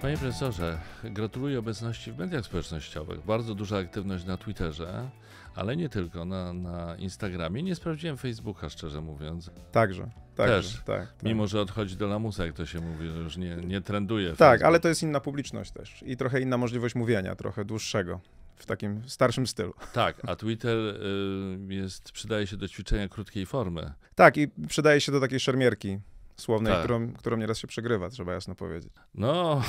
Panie profesorze, gratuluję obecności w mediach społecznościowych. Bardzo duża aktywność na Twitterze, ale nie tylko, na, na Instagramie. Nie sprawdziłem Facebooka, szczerze mówiąc. Także. Także, też, tak, tak. Mimo, że odchodzi do lamusa, jak to się mówi, że już nie, nie trenduje. Tak, Facebook. ale to jest inna publiczność też i trochę inna możliwość mówienia, trochę dłuższego w takim starszym stylu. Tak, a Twitter y, jest, przydaje się do ćwiczenia krótkiej formy. Tak, i przydaje się do takiej szermierki słownej, tak. którą, którą nieraz się przegrywa, trzeba jasno powiedzieć. No,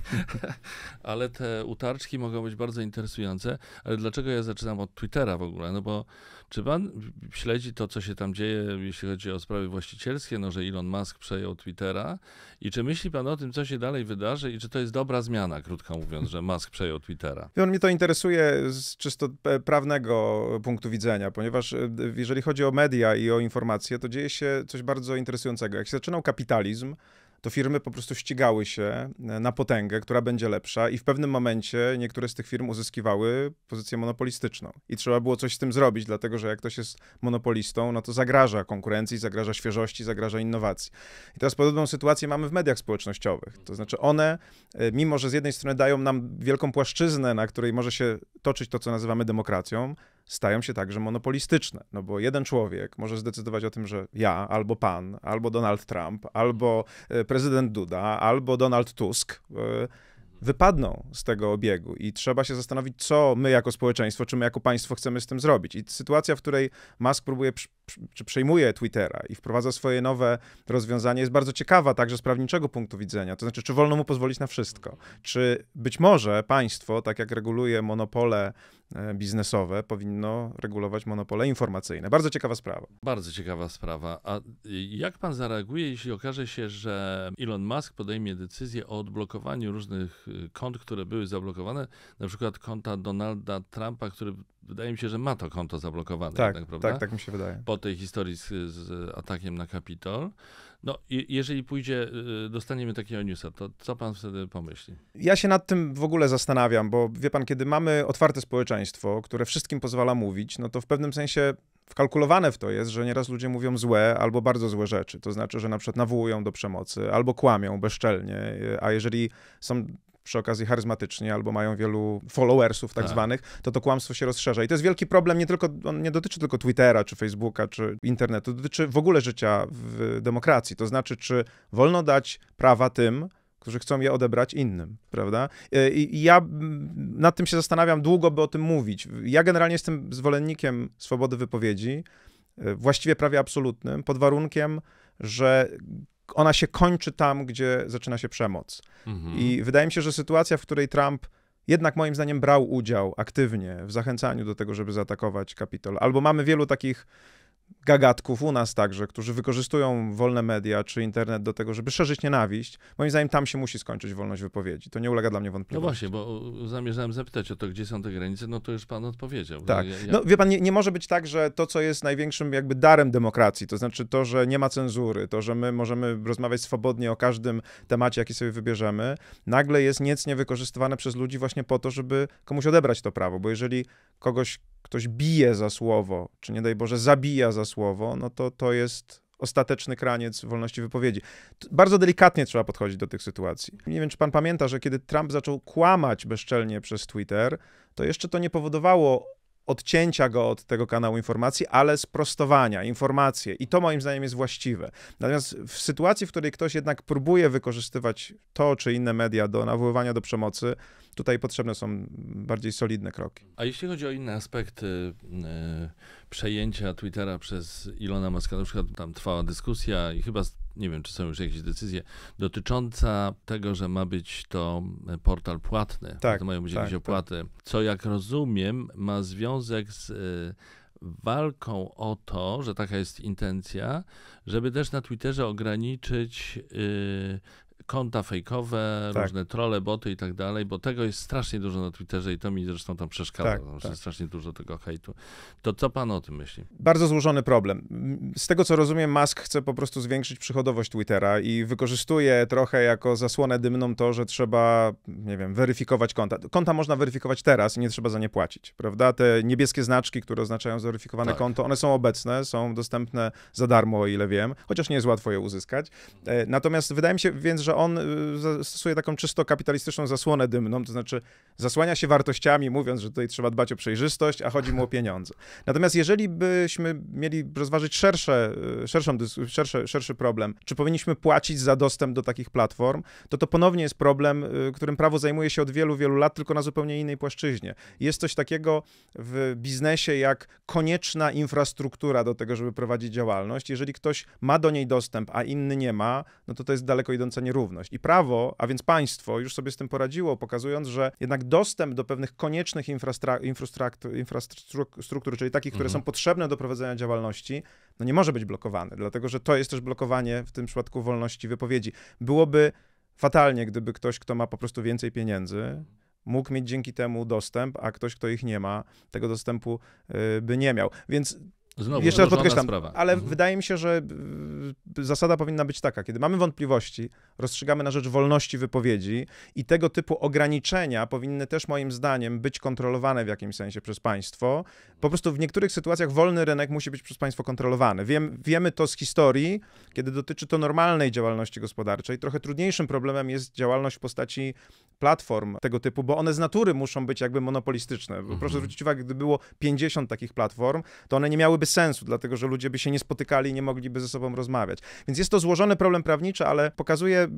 ale te utarczki mogą być bardzo interesujące, ale dlaczego ja zaczynam od Twittera w ogóle? No bo czy pan śledzi to, co się tam dzieje, jeśli chodzi o sprawy właścicielskie, no, że Elon Musk przejął Twittera? I czy myśli pan o tym, co się dalej wydarzy i czy to jest dobra zmiana, krótko mówiąc, że Musk przejął Twittera? On mnie to interesuje z czysto e, prawnego punktu widzenia, ponieważ e, jeżeli chodzi o media i o informacje, to dzieje się coś bardzo interesującego. Jak się zaczynał kapitalizm, to firmy po prostu ścigały się e, na potęgę, która będzie lepsza, i w pewnym momencie niektóre z tych firm uzyskiwały pozycję monopolistyczną. I trzeba było coś z tym zrobić, dlatego że jak ktoś jest monopolistą, no to zagraża konkurencji, zagraża świeżości, zagraża innowacji. I teraz podobną sytuację mamy w mediach społecznościowych. To znaczy, one, e, mimo że z jednej strony dają nam wielką płaszczyznę, na której może się toczyć to, co nazywamy demokracją, stają się także monopolistyczne. No bo jeden człowiek może zdecydować o tym, że ja, albo pan, albo Donald Trump, albo e, prezydent Duda, albo Donald Tusk e, wypadną z tego obiegu i trzeba się zastanowić, co my jako społeczeństwo, czy my jako państwo chcemy z tym zrobić. I sytuacja, w której Musk próbuje, czy przejmuje Twittera i wprowadza swoje nowe rozwiązanie, jest bardzo ciekawa także z prawniczego punktu widzenia. To znaczy, czy wolno mu pozwolić na wszystko? Czy być może państwo, tak jak reguluje monopole E, biznesowe powinno regulować monopole informacyjne. Bardzo ciekawa sprawa. Bardzo ciekawa sprawa. A jak pan zareaguje, jeśli okaże się, że Elon Musk podejmie decyzję o odblokowaniu różnych e, kont, które były zablokowane, na przykład konta Donalda Trumpa, który wydaje mi się, że ma to konto zablokowane. Tak, jednak, tak, prawda? tak, tak mi się wydaje. Po tej historii z, z atakiem na Kapitol. No, jeżeli pójdzie, y, dostaniemy takiego newsa, to co pan wtedy pomyśli? Ja się nad tym w ogóle zastanawiam, bo wie pan, kiedy mamy otwarte społeczeństwo, które wszystkim pozwala mówić, no to w pewnym sensie wkalkulowane w to jest, że nieraz ludzie mówią złe albo bardzo złe rzeczy. To znaczy, że na przykład nawołują do przemocy albo kłamią bezczelnie, y, a jeżeli są przy okazji charyzmatycznie, albo mają wielu followersów tak, tak zwanych, to to kłamstwo się rozszerza. I to jest wielki problem, nie tylko, on nie dotyczy tylko Twittera, czy Facebooka, czy internetu, dotyczy w ogóle życia w demokracji. To znaczy, czy wolno dać prawa tym, którzy chcą je odebrać innym, prawda? E, I ja nad tym się zastanawiam długo, by o tym mówić. Ja generalnie jestem zwolennikiem swobody wypowiedzi, e, właściwie prawie absolutnym, pod warunkiem, że ona się kończy tam, gdzie zaczyna się przemoc. Mhm. I wydaje mi się, że sytuacja, w której Trump jednak moim zdaniem brał udział aktywnie w zachęcaniu do tego, żeby zaatakować Kapitol, albo mamy wielu takich gagatków u nas także, którzy wykorzystują wolne media czy internet do tego, żeby szerzyć nienawiść, moim zdaniem tam się musi skończyć wolność wypowiedzi. To nie ulega dla mnie wątpliwości. No właśnie, bo zamierzałem zapytać o to, gdzie są te granice, no to już pan odpowiedział. Tak. Ja, ja... No wie pan, nie, nie, może być tak, że to, co jest największym jakby darem demokracji, to znaczy to, że nie ma cenzury, to, że my możemy rozmawiać swobodnie o każdym temacie, jaki sobie wybierzemy, nagle jest niecnie wykorzystywane przez ludzi właśnie po to, żeby komuś odebrać to prawo, bo jeżeli kogoś ktoś bije za słowo, czy nie daj Boże zabija za za słowo, no to to jest ostateczny kraniec wolności wypowiedzi. Bardzo delikatnie trzeba podchodzić do tych sytuacji. Nie wiem, czy pan pamięta, że kiedy Trump zaczął kłamać bezczelnie przez Twitter, to jeszcze to nie powodowało odcięcia go od tego kanału informacji, ale sprostowania, informacje. I to moim zdaniem jest właściwe. Natomiast w sytuacji, w której ktoś jednak próbuje wykorzystywać to czy inne media do nawoływania do przemocy, Tutaj potrzebne są bardziej solidne kroki. A jeśli chodzi o inne aspekty y, przejęcia Twittera przez Ilona Maska, na przykład tam trwała dyskusja i chyba nie wiem, czy są już jakieś decyzje, dotycząca tego, że ma być to y, portal płatny, tak, to mają być tak, jakieś tak. opłaty, tak. co jak rozumiem ma związek z y, walką o to, że taka jest intencja, żeby też na Twitterze ograniczyć konta fejkowe, tak. różne trolle, boty i tak dalej, bo tego jest strasznie dużo na Twitterze i to mi zresztą tam przeszkadza. Tak, tam tak. strasznie dużo tego hejtu. To co pan o tym myśli? Bardzo złożony problem. Z tego co rozumiem, Musk chce po prostu zwiększyć przychodowość Twittera i wykorzystuje trochę jako zasłonę dymną to, że trzeba, nie wiem, weryfikować konta. Konta można weryfikować teraz i nie trzeba za nie płacić, prawda? Te niebieskie znaczki, które oznaczają zweryfikowane tak. konto, one są obecne, są dostępne za darmo, o ile wiem, chociaż nie jest łatwo je uzyskać. E, natomiast wydaje mi się więc, że on y, stosuje taką czysto kapitalistyczną zasłonę dymną, to znaczy zasłania się wartościami, mówiąc, że tutaj trzeba dbać o przejrzystość, a chodzi mu o pieniądze. Natomiast jeżeli byśmy mieli rozważyć szersze, y, szerszą, szersze, szerszy problem, czy powinniśmy płacić za dostęp do takich platform, to to ponownie jest problem, y, którym prawo zajmuje się od wielu, wielu lat, tylko na zupełnie innej płaszczyźnie. Jest coś takiego w biznesie jak konieczna infrastruktura do tego, żeby prowadzić działalność. Jeżeli ktoś ma do niej dostęp, a inny nie ma, no to to jest daleko idąca nierówność nierówność. I prawo, a więc państwo, już sobie z tym poradziło, pokazując, że jednak dostęp do pewnych koniecznych infrastruktur, infrastruktur czyli takich, które mhm. są potrzebne do prowadzenia działalności, no nie może być blokowany, dlatego że to jest też blokowanie w tym przypadku wolności wypowiedzi. Byłoby fatalnie, gdyby ktoś, kto ma po prostu więcej pieniędzy, mógł mieć dzięki temu dostęp, a ktoś, kto ich nie ma, tego dostępu y, by nie miał. Więc Znowu, Jeszcze raz podkreślam, sprawa. ale mhm. wydaje mi się, że y, zasada powinna być taka, kiedy mamy wątpliwości, rozstrzygamy na rzecz wolności wypowiedzi i tego typu ograniczenia powinny też moim zdaniem być kontrolowane w jakimś sensie przez państwo. Po prostu w niektórych sytuacjach wolny rynek musi być przez państwo kontrolowany. Wiem, wiemy to z historii, kiedy dotyczy to normalnej działalności gospodarczej. Trochę trudniejszym problemem jest działalność w postaci platform tego typu, bo one z natury muszą być jakby monopolistyczne. Proszę mhm. zwrócić uwagę, gdy było 50 takich platform, to one nie miały byłoby sensu, dlatego że ludzie by się nie spotykali, nie mogliby ze sobą rozmawiać. Więc jest to złożony problem prawniczy, ale pokazuje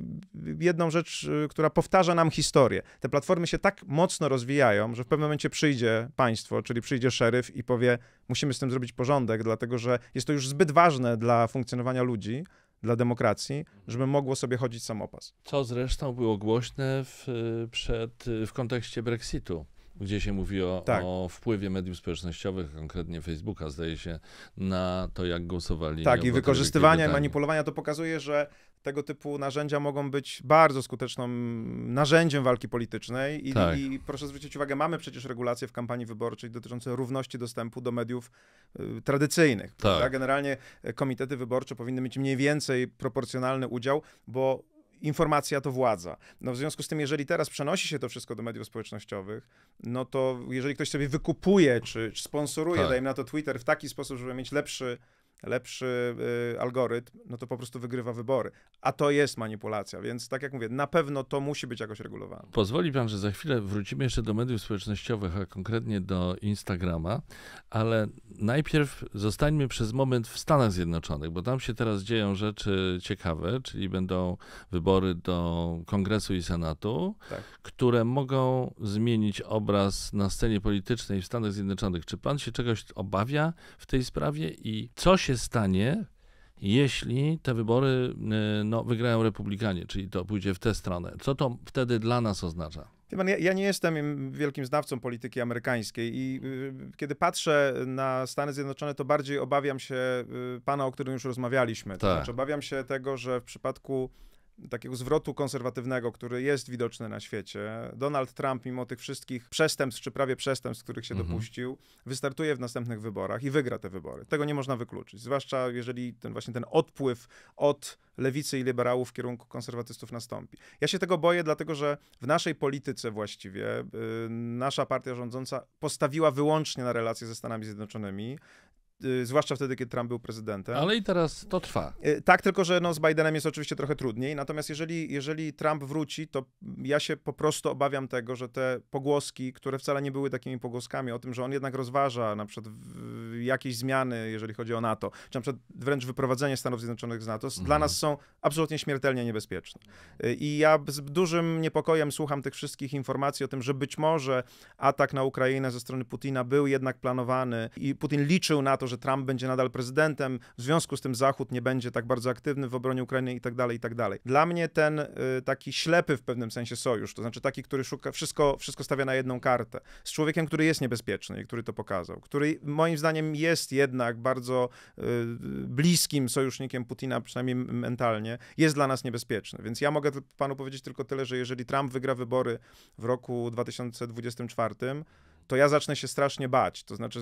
jedną rzecz, y, która powtarza nam historię. Te platformy się tak mocno rozwijają, że w pewnym momencie przyjdzie państwo, czyli przyjdzie szeryf i powie: Musimy z tym zrobić porządek, dlatego że jest to już zbyt ważne dla funkcjonowania ludzi, dla demokracji, żeby mogło sobie chodzić samopas. Co zresztą było głośne w, y, przed, y, w kontekście Brexitu gdzie się mówi o, tak. o, wpływie mediów społecznościowych, konkretnie Facebooka, zdaje się, na to, jak głosowali. Tak, i wykorzystywania i manipulowania to pokazuje, że tego typu narzędzia mogą być bardzo skutecznym narzędziem walki politycznej. I, tak. i proszę zwrócić uwagę, mamy przecież regulacje w kampanii wyborczej dotyczące równości dostępu do mediów y, tradycyjnych. Tak. Generalnie e, komitety wyborcze powinny mieć mniej więcej proporcjonalny udział, bo informacja to władza. No w związku z tym, jeżeli teraz przenosi się to wszystko do mediów społecznościowych, no to jeżeli ktoś sobie wykupuje, czy, czy sponsoruje, tak. dajmy na to Twitter w taki sposób, żeby mieć lepszy lepszy y, algorytm, no to po prostu wygrywa wybory. A to jest manipulacja, więc tak jak mówię, na pewno to musi być jakoś regulowane. Pozwoli pan, że za chwilę wrócimy jeszcze do mediów społecznościowych, a konkretnie do Instagrama, ale najpierw zostańmy przez moment w Stanach Zjednoczonych, bo tam się teraz dzieją rzeczy ciekawe, czyli będą wybory do Kongresu i Senatu, tak. które mogą zmienić obraz na scenie politycznej w Stanach Zjednoczonych. Czy pan się czegoś obawia w tej sprawie i co się się stanie, jeśli te wybory e, no, wygrają Republikanie, czyli to pójdzie w tę stronę. Co to wtedy dla nas oznacza? Ja, ja nie jestem wielkim znawcą polityki amerykańskiej i y, kiedy patrzę na Stany Zjednoczone, to bardziej obawiam się y, pana, o którym już rozmawialiśmy. Tak. To znaczy, obawiam się tego, że w przypadku takiego zwrotu konserwatywnego, który jest widoczny na świecie. Donald Trump, mimo tych wszystkich przestępstw, czy prawie przestępstw, których się mhm. dopuścił, wystartuje w następnych wyborach i wygra te wybory. Tego nie można wykluczyć, zwłaszcza jeżeli ten właśnie ten odpływ od lewicy i liberałów w kierunku konserwatystów nastąpi. Ja się tego boję, dlatego że w naszej polityce właściwie yy, nasza partia rządząca postawiła wyłącznie na relacje ze Stanami Zjednoczonymi Y, zwłaszcza wtedy, kiedy Trump był prezydentem. Ale i teraz to trwa. Y, tak, tylko że no, z Bidenem jest oczywiście trochę trudniej. Natomiast jeżeli, jeżeli Trump wróci, to ja się po prostu obawiam tego, że te pogłoski, które wcale nie były takimi pogłoskami, o tym, że on jednak rozważa na przykład jakieś zmiany, jeżeli chodzi o NATO, czy na przykład wręcz wyprowadzenie Stanów Zjednoczonych z NATO, mhm. dla nas są absolutnie śmiertelnie niebezpieczne. Y, I ja z dużym niepokojem słucham tych wszystkich informacji o tym, że być może atak na Ukrainę ze strony Putina był jednak planowany i Putin liczył na to, że Trump będzie nadal prezydentem, w związku z tym Zachód nie będzie tak bardzo aktywny w obronie Ukrainy i tak dalej, i tak dalej. Dla mnie ten y, taki ślepy w pewnym sensie sojusz, to znaczy taki, który szuka, wszystko, wszystko stawia na jedną kartę, z człowiekiem, który jest niebezpieczny i który to pokazał, który moim zdaniem jest jednak bardzo y, bliskim sojusznikiem Putina, przynajmniej mentalnie, jest dla nas niebezpieczny. Więc ja mogę panu powiedzieć tylko tyle, że jeżeli Trump wygra wybory w roku 2024, to ja zacznę się strasznie bać. To znaczy,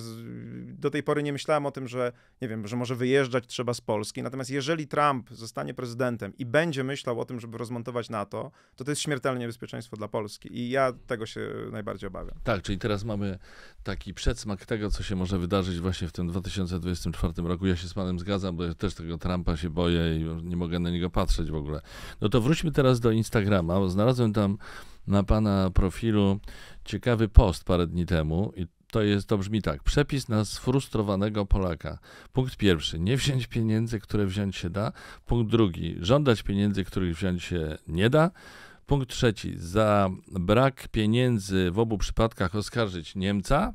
do tej pory nie myślałem o tym, że nie wiem, że może wyjeżdżać trzeba z Polski. Natomiast jeżeli Trump zostanie prezydentem i będzie myślał o tym, żeby rozmontować NATO, to to jest śmiertelne niebezpieczeństwo dla Polski. I ja tego się najbardziej obawiam. Tak, czyli teraz mamy taki przedsmak tego, co się może wydarzyć właśnie w tym 2024 roku. Ja się z panem zgadzam, bo ja też tego Trumpa się boję i nie mogę na niego patrzeć w ogóle. No to wróćmy teraz do Instagrama. Znalazłem tam na pana profilu ciekawy post parę dni temu i to, jest, to brzmi tak. Przepis na sfrustrowanego Polaka. Punkt pierwszy. Nie wziąć pieniędzy, które wziąć się da. Punkt drugi. Żądać pieniędzy, których wziąć się nie da. Punkt trzeci. Za brak pieniędzy w obu przypadkach oskarżyć Niemca.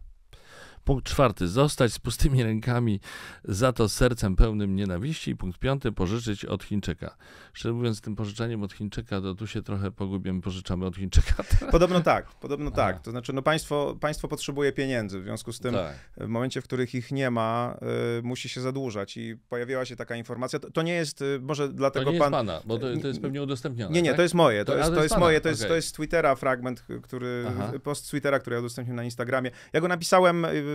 Punkt czwarty, zostać z pustymi rękami, za to sercem pełnym nienawiści. I punkt piąty, pożyczyć od Chińczyka. Szczerze mówiąc, tym pożyczaniem od Chińczyka, to tu się trochę pogubiłem, pożyczamy od Chińczyka. Podobno tak, podobno tak. To znaczy, no państwo, państwo potrzebuje pieniędzy, w związku z tym tak. w momencie, w których ich nie ma, y, musi się zadłużać i pojawiła się taka informacja. To, to nie jest, y, może dlatego to nie pan... jest pana, bo to, to jest y, pewnie udostępnione. Nie, nie, tak? to jest moje, to, to jest, to jest, moje, to, okay. jest, to jest z Twittera fragment, który, Aha. post Twittera, który ja udostępniłem na Instagramie. Ja go napisałem... Y,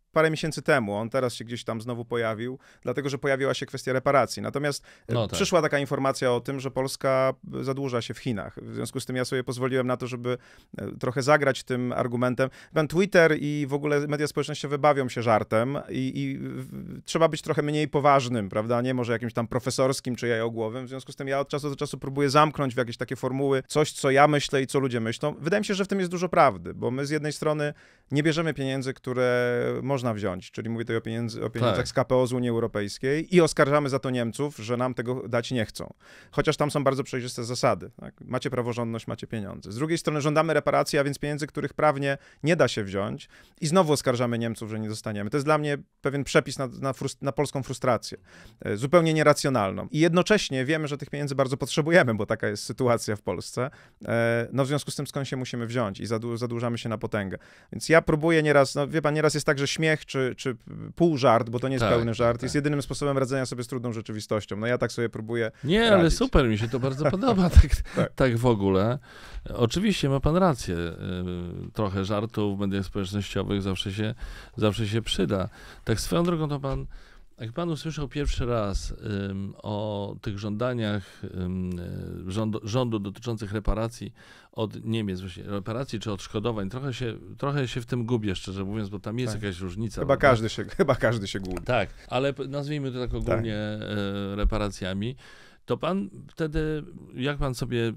parę miesięcy temu. On teraz się gdzieś tam znowu pojawił, dlatego że pojawiła się kwestia reparacji. Natomiast e, no tak. przyszła taka informacja o tym, że Polska e, zadłuża się w Chinach. W związku z tym ja sobie pozwoliłem na to, żeby e, trochę zagrać tym argumentem. Ten Twitter i w ogóle media społecznościowe bawią się żartem i, i trzeba być trochę mniej poważnym, prawda? Nie może jakimś tam profesorskim czy jajogłowym. W związku z tym ja od czasu do czasu próbuję zamknąć w jakieś takie formuły coś, co ja myślę i co ludzie myślą. Wydaje mi się, że w tym jest dużo prawdy, bo my z jednej strony nie bierzemy pieniędzy, które może można wziąć, czyli mówię tutaj o, pieniędzy, o pieniądzach tak. z KPO z Unii Europejskiej i oskarżamy za to Niemców, że nam tego dać nie chcą. Chociaż tam są bardzo przejrzyste zasady. Tak? Macie praworządność, macie pieniądze. Z drugiej strony żądamy reparacji, a więc pieniędzy, których prawnie nie da się wziąć i znowu oskarżamy Niemców, że nie dostaniemy. To jest dla mnie pewien przepis na, na, frust na polską frustrację, e, zupełnie nieracjonalną. I jednocześnie wiemy, że tych pieniędzy bardzo potrzebujemy, bo taka jest sytuacja w Polsce. E, no w związku z tym skąd się musimy wziąć i zadłużamy się na potęgę. Więc ja próbuję nieraz, no wie pan, nieraz jest tak, że śmieję śmiech czy, czy pół żart, bo to nie jest tak, pełny tak, żart, tak. jest jedynym sposobem radzenia sobie z trudną rzeczywistością. No ja tak sobie próbuję. Nie, radzić. ale super, mi się to bardzo podoba, tak, tak. tak w ogóle. Oczywiście ma pan rację. Y, trochę żartów w mediach społecznościowych zawsze się, zawsze się przyda. Tak swoją drogą to pan jak pan usłyszał pierwszy raz um, o tych żądaniach um, e, rządu, rządu, dotyczących reparacji od Niemiec, właśnie reparacji czy odszkodowań, trochę się, trochę się w tym gubię, szczerze mówiąc, bo tam jest tak. jakaś różnica. Chyba, każdy się, chyba każdy się gubi. Tak, ale nazwijmy to tak ogólnie tak. E, reparacjami to pan wtedy, jak pan sobie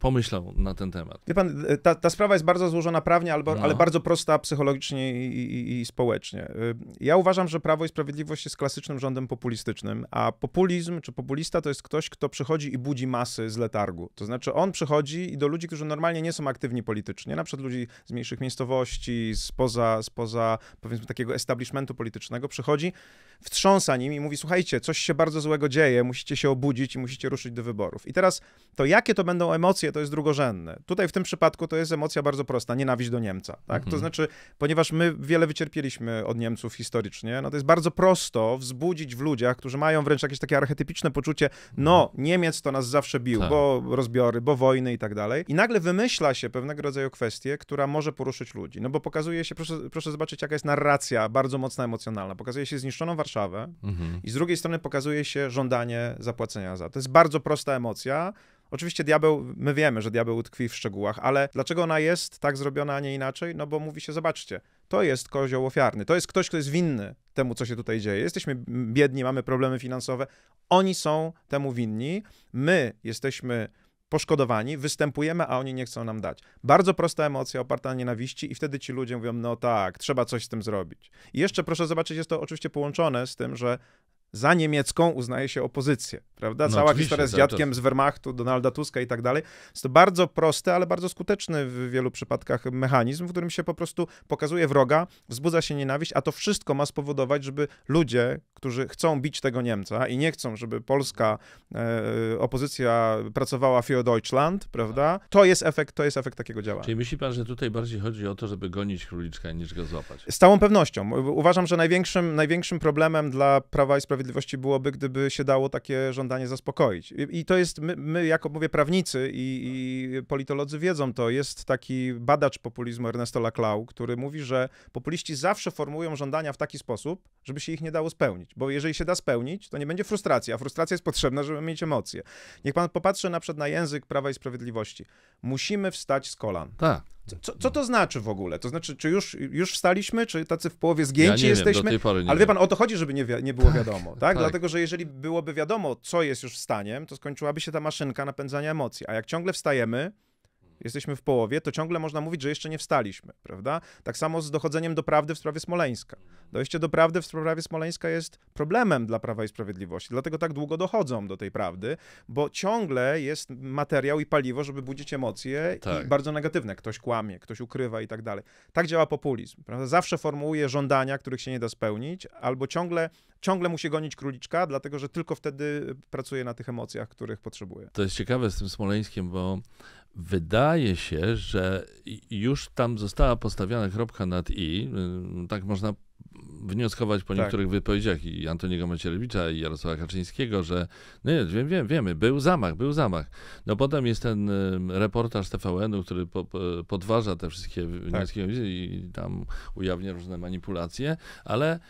pomyślał na ten temat? Wie pan, ta, ta sprawa jest bardzo złożona prawnie, ale, no. ale bardzo prosta psychologicznie i, i, i, społecznie. Y, ja uważam, że Prawo i Sprawiedliwość jest klasycznym rządem populistycznym, a populizm czy populista to jest ktoś, kto przychodzi i budzi masy z letargu. To znaczy on przychodzi i do ludzi, którzy normalnie nie są aktywni politycznie, na przykład ludzi z mniejszych miejscowości, spoza, spoza powiedzmy takiego establishmentu politycznego, przychodzi, wstrząsa nim i mówi, słuchajcie, coś się bardzo złego dzieje, musicie się obudzić, dzieci musicie ruszyć do wyborów. I teraz to, jakie to będą emocje, to jest drugorzędne. Tutaj w tym przypadku to jest emocja bardzo prosta, nienawiść do Niemca. Tak? Mhm. To znaczy, ponieważ my wiele wycierpieliśmy od Niemców historycznie, no to jest bardzo prosto wzbudzić w ludziach, którzy mają wręcz jakieś takie archetypiczne poczucie, mhm. no Niemiec to nas zawsze bił, tak. bo rozbiory, bo wojny i tak dalej. I nagle wymyśla się pewnego rodzaju kwestię, która może poruszyć ludzi. No bo pokazuje się, proszę, proszę zobaczyć, jaka jest narracja bardzo mocna emocjonalna. Pokazuje się zniszczoną Warszawę mhm. i z drugiej strony pokazuje się żądanie zapłacenia tęsknienia za. To jest bardzo prosta emocja. Oczywiście diabeł, my wiemy, że diabeł tkwi w szczegółach, ale dlaczego ona jest tak zrobiona, a nie inaczej? No bo mówi się, zobaczcie, to jest kozioł ofiarny, to jest ktoś, kto jest winny temu, co się tutaj dzieje. Jesteśmy biedni, mamy problemy finansowe, oni są temu winni, my jesteśmy poszkodowani, występujemy, a oni nie chcą nam dać. Bardzo prosta emocja oparta na nienawiści i wtedy ci ludzie mówią, no tak, trzeba coś z tym zrobić. I jeszcze proszę zobaczyć, jest to oczywiście połączone z tym, że za niemiecką uznaje się opozycję, prawda? No, Cała historia z dziadkiem to... z Wehrmachtu, Donalda Tuska i tak dalej. Jest to bardzo prosty, ale bardzo skuteczny w wielu przypadkach mechanizm, w którym się po prostu pokazuje wroga, wzbudza się nienawiść, a to wszystko ma spowodować, żeby ludzie, którzy chcą bić tego Niemca i nie chcą, żeby polska e, opozycja pracowała für Deutschland, prawda? To jest efekt, to jest efekt takiego działania. Czyli myśli pan, że tutaj bardziej chodzi o to, żeby gonić króliczka niż go złapać? Z całą pewnością. Uważam, że największym, największym problemem dla Prawa i Sprawiedliwości Sprawiedliwości byłoby, gdyby się dało takie żądanie zaspokoić. I, i to jest, my, my, jako mówię prawnicy i, i, politolodzy wiedzą to, jest taki badacz populizmu Ernesto Laclau, który mówi, że populiści zawsze formułują żądania w taki sposób, żeby się ich nie dało spełnić, bo jeżeli się da spełnić, to nie będzie frustracji, a frustracja jest potrzebna, żeby mieć emocje. Niech pan popatrzy na przykład na język Prawa i Sprawiedliwości. Musimy wstać z kolan. Tak. Co, co, to znaczy w ogóle? To znaczy, czy już, już wstaliśmy, czy tacy w połowie zgięci ja jesteśmy? Wiem, Ale wie pan, o to chodzi, żeby nie, nie było tak, wiadomo, tak? tak? Dlatego, że jeżeli byłoby wiadomo, co jest już w stanie, to skończyłaby się ta maszynka napędzania emocji. A jak ciągle wstajemy, jesteśmy w połowie, to ciągle można mówić, że jeszcze nie wstaliśmy, prawda? Tak samo z dochodzeniem do prawdy w sprawie Smoleńska. Dojście do prawdy w sprawie Smoleńska jest problemem dla Prawa i Sprawiedliwości, dlatego tak długo dochodzą do tej prawdy, bo ciągle jest materiał i paliwo, żeby budzić emocje tak. i bardzo negatywne. Ktoś kłamie, ktoś ukrywa i tak dalej. Tak działa populizm, prawda? Zawsze formułuje żądania, których się nie da spełnić, albo ciągle ciągle musi gonić króliczka, dlatego że tylko wtedy pracuje na tych emocjach, których potrzebuje. To jest ciekawe z tym Smoleńskiem, bo Wydaje się, że już tam została postawiona kropka nad i, y, tak można wnioskować po tak. niektórych tak. wypowiedziach i Antoniego Macierewicza i Jarosława Kaczyńskiego, że no nie, wiem, wiem, wiemy, był zamach, był zamach. No potem jest ten y, reportaż TVN-u, który po, podważa te wszystkie tak. wnioski tak. i tam ujawnia różne manipulacje, ale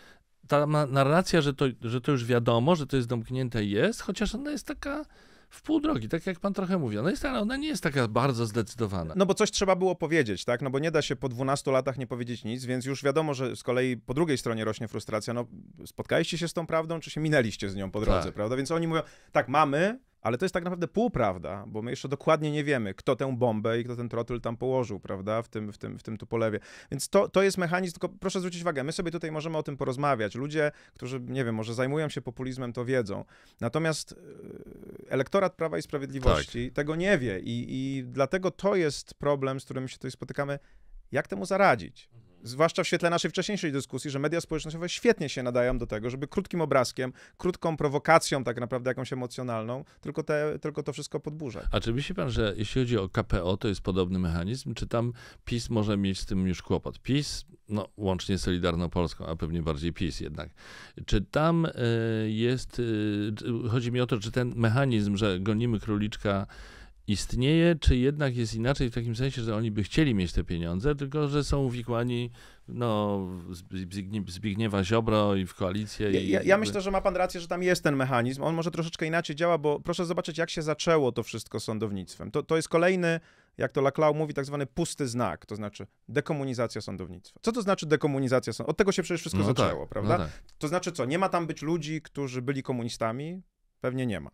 ta narracja, że to, że to już wiadomo, że to jest domknięte jest, chociaż ona jest taka w pół drogi, tak jak pan trochę mówi. Ona, no jest, ale ona nie jest taka bardzo zdecydowana. No bo coś trzeba było powiedzieć, tak? No bo nie da się po 12 latach nie powiedzieć nic, więc już wiadomo, że z kolei po drugiej stronie rośnie frustracja. No spotkaliście się z tą prawdą, czy się minęliście z nią po drodze, tak. prawda? Więc oni mówią, tak, mamy, ale to jest tak naprawdę półprawda, bo my jeszcze dokładnie nie wiemy, kto tę bombę i kto ten trotyl tam położył, prawda, w tym, w tym, w tym Tupolewie. Więc to, to jest mechanizm, tylko proszę zwrócić uwagę, my sobie tutaj możemy o tym porozmawiać. Ludzie, którzy, nie wiem, może zajmują się populizmem, to wiedzą. Natomiast e, elektorat Prawa i Sprawiedliwości tak. tego nie wie i, i dlatego to jest problem, z którym się tutaj spotykamy. Jak temu zaradzić? zwłaszcza w świetle naszej wcześniejszej dyskusji, że media społecznościowe świetnie się nadają do tego, żeby krótkim obrazkiem, krótką prowokacją tak naprawdę jakąś emocjonalną, tylko, te, tylko to wszystko podburzać. A czy myśli pan, że jeśli chodzi o KPO, to jest podobny mechanizm, czy tam PiS może mieć z tym już kłopot? PiS, no łącznie z Solidarną Polską, a pewnie bardziej PiS jednak. Czy tam e, jest, e, chodzi mi o to, czy ten mechanizm, że gonimy króliczka istnieje, czy jednak jest inaczej w takim sensie, że oni by chcieli mieć te pieniądze, tylko że są uwikłani no, Zbigniewa Ziobro i w koalicję. Ja, ja, myślę, że ma pan rację, że tam jest ten mechanizm. On może troszeczkę inaczej działa, bo proszę zobaczyć, jak się zaczęło to wszystko z sądownictwem. To, to jest kolejny, jak to Laclau mówi, tak zwany pusty znak, to znaczy dekomunizacja sądownictwa. Co to znaczy dekomunizacja sądownictwa? Od tego się przecież wszystko no zaczęło, tak, prawda? No tak. To znaczy co, nie ma tam być ludzi, którzy byli komunistami? Pewnie nie ma.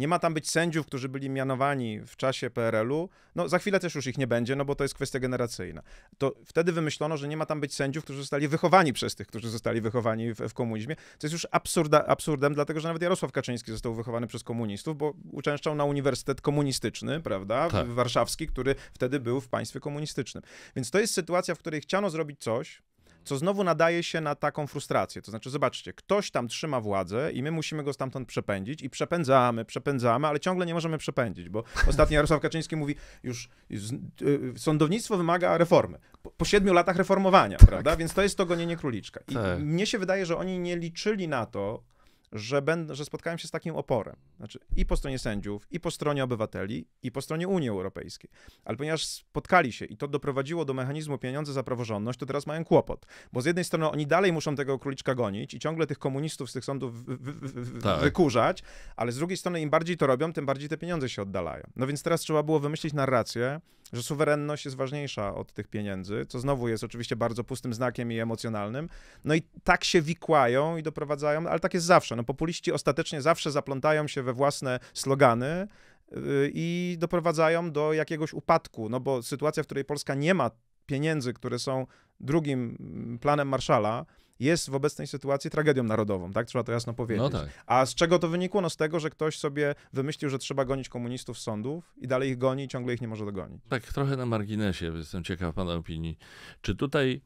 Nie ma tam być sędziów, którzy byli mianowani w czasie PRL-u. No za chwilę też już ich nie będzie, no bo to jest kwestia generacyjna. To wtedy wymyślono, że nie ma tam być sędziów, którzy zostali wychowani przez tych, którzy zostali wychowani w, w komunizmie. To jest już absurda, absurdem, dlatego że nawet Jarosław Kaczyński został wychowany przez komunistów, bo uczęszczał na uniwersytet komunistyczny, prawda, tak. warszawski, który wtedy był w państwie komunistycznym. Więc to jest sytuacja, w której chciano zrobić coś, co znowu nadaje się na taką frustrację. To znaczy, zobaczcie, ktoś tam trzyma władzę i my musimy go stamtąd przepędzić i przepędzamy, przepędzamy, ale ciągle nie możemy przepędzić, bo ostatnio Jarosław Kaczyński mówi, już y, y, sądownictwo wymaga reformy. Po, po siedmiu latach reformowania, tak. prawda? Więc to jest to gonienie króliczka. I tak. mnie się wydaje, że oni nie liczyli na to, że, będę, że spotkałem się z takim oporem. Znaczy i po stronie sędziów, i po stronie obywateli, i po stronie Unii Europejskiej. Ale ponieważ spotkali się i to doprowadziło do mechanizmu pieniądze za praworządność, to teraz mają kłopot. Bo z jednej strony oni dalej muszą tego króliczka gonić i ciągle tych komunistów z tych sądów wy, wy, wy, tak. wykurzać, ale z drugiej strony im bardziej to robią, tym bardziej te pieniądze się oddalają. No więc teraz trzeba było wymyślić narrację, że suwerenność jest ważniejsza od tych pieniędzy, co znowu jest oczywiście bardzo pustym znakiem i emocjonalnym. No i tak się wikłają i doprowadzają, ale tak jest zawsze. No no populiści ostatecznie zawsze zaplątają się we własne slogany, y, i doprowadzają do jakiegoś upadku, no bo sytuacja, w której Polska nie ma pieniędzy, które są drugim mm, planem Marszala, jest w obecnej sytuacji tragedią narodową, tak? Trzeba to jasno powiedzieć. No tak. A z czego to wynikło? No z tego, że ktoś sobie wymyślił, że trzeba gonić komunistów z sądów i dalej ich goni i ciągle ich nie może dogonić. Tak, trochę na marginesie, jestem ciekaw pana opinii. Czy tutaj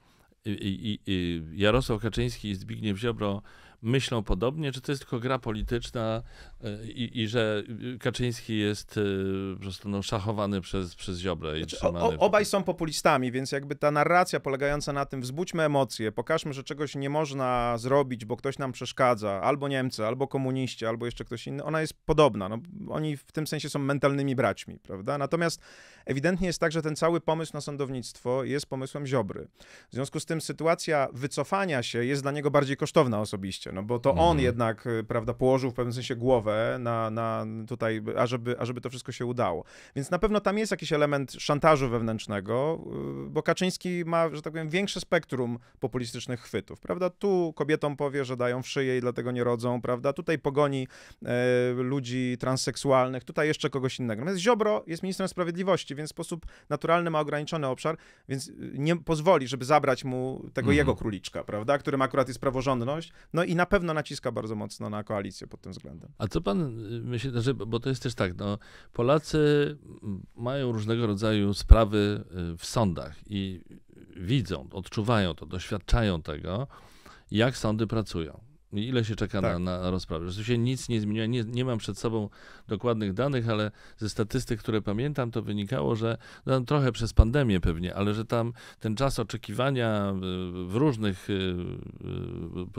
y, y, Jarosław Kaczyński i Zbigniew Ziobro myślą podobnie, czy to jest tylko gra polityczna i, I, że Kaczyński jest y, po prostu no, szachowany przez, przez Ziobrę. Znaczy, o, obaj są populistami, więc jakby ta narracja polegająca na tym, wzbudźmy emocje, pokażmy, że czegoś nie można zrobić, bo ktoś nam przeszkadza, albo Niemcy, albo komuniści, albo jeszcze ktoś inny, ona jest podobna. No, oni w tym sensie są mentalnymi braćmi, prawda? Natomiast ewidentnie jest tak, że ten cały pomysł na sądownictwo jest pomysłem Ziobry. W związku z tym sytuacja wycofania się jest dla niego bardziej kosztowna osobiście, no bo to mhm. on jednak, y, prawda, położył w pewnym sensie głowę siłę na, na tutaj, ażeby, ażeby to wszystko się udało. Więc na pewno tam jest jakiś element szantażu wewnętrznego, y, bo Kaczyński ma, że tak powiem, większe spektrum populistycznych chwytów, prawda? Tu kobietom powie, że dają w szyję i dlatego nie rodzą, prawda? Tutaj pogoni e, ludzi transseksualnych, tutaj jeszcze kogoś innego. Natomiast Ziobro jest ministrem sprawiedliwości, więc w sposób naturalny ma ograniczony obszar, więc y, nie pozwoli, żeby zabrać mu tego mhm. jego króliczka, prawda? Którym akurat jest praworządność. No i na pewno naciska bardzo mocno na koalicję pod tym względem. A co pan, y, myślę, że, znaczy, bo to jest też tak, no, Polacy mają różnego rodzaju sprawy y, w sądach i widzą, odczuwają to, doświadczają tego, jak sądy pracują. Ile się czeka tak. na, na rozprawę? się nic nie zmieniło. Nie, nie mam przed sobą dokładnych danych, ale ze statystyk, które pamiętam, to wynikało, że no, trochę przez pandemię pewnie, ale że tam ten czas oczekiwania y, w różnych, y,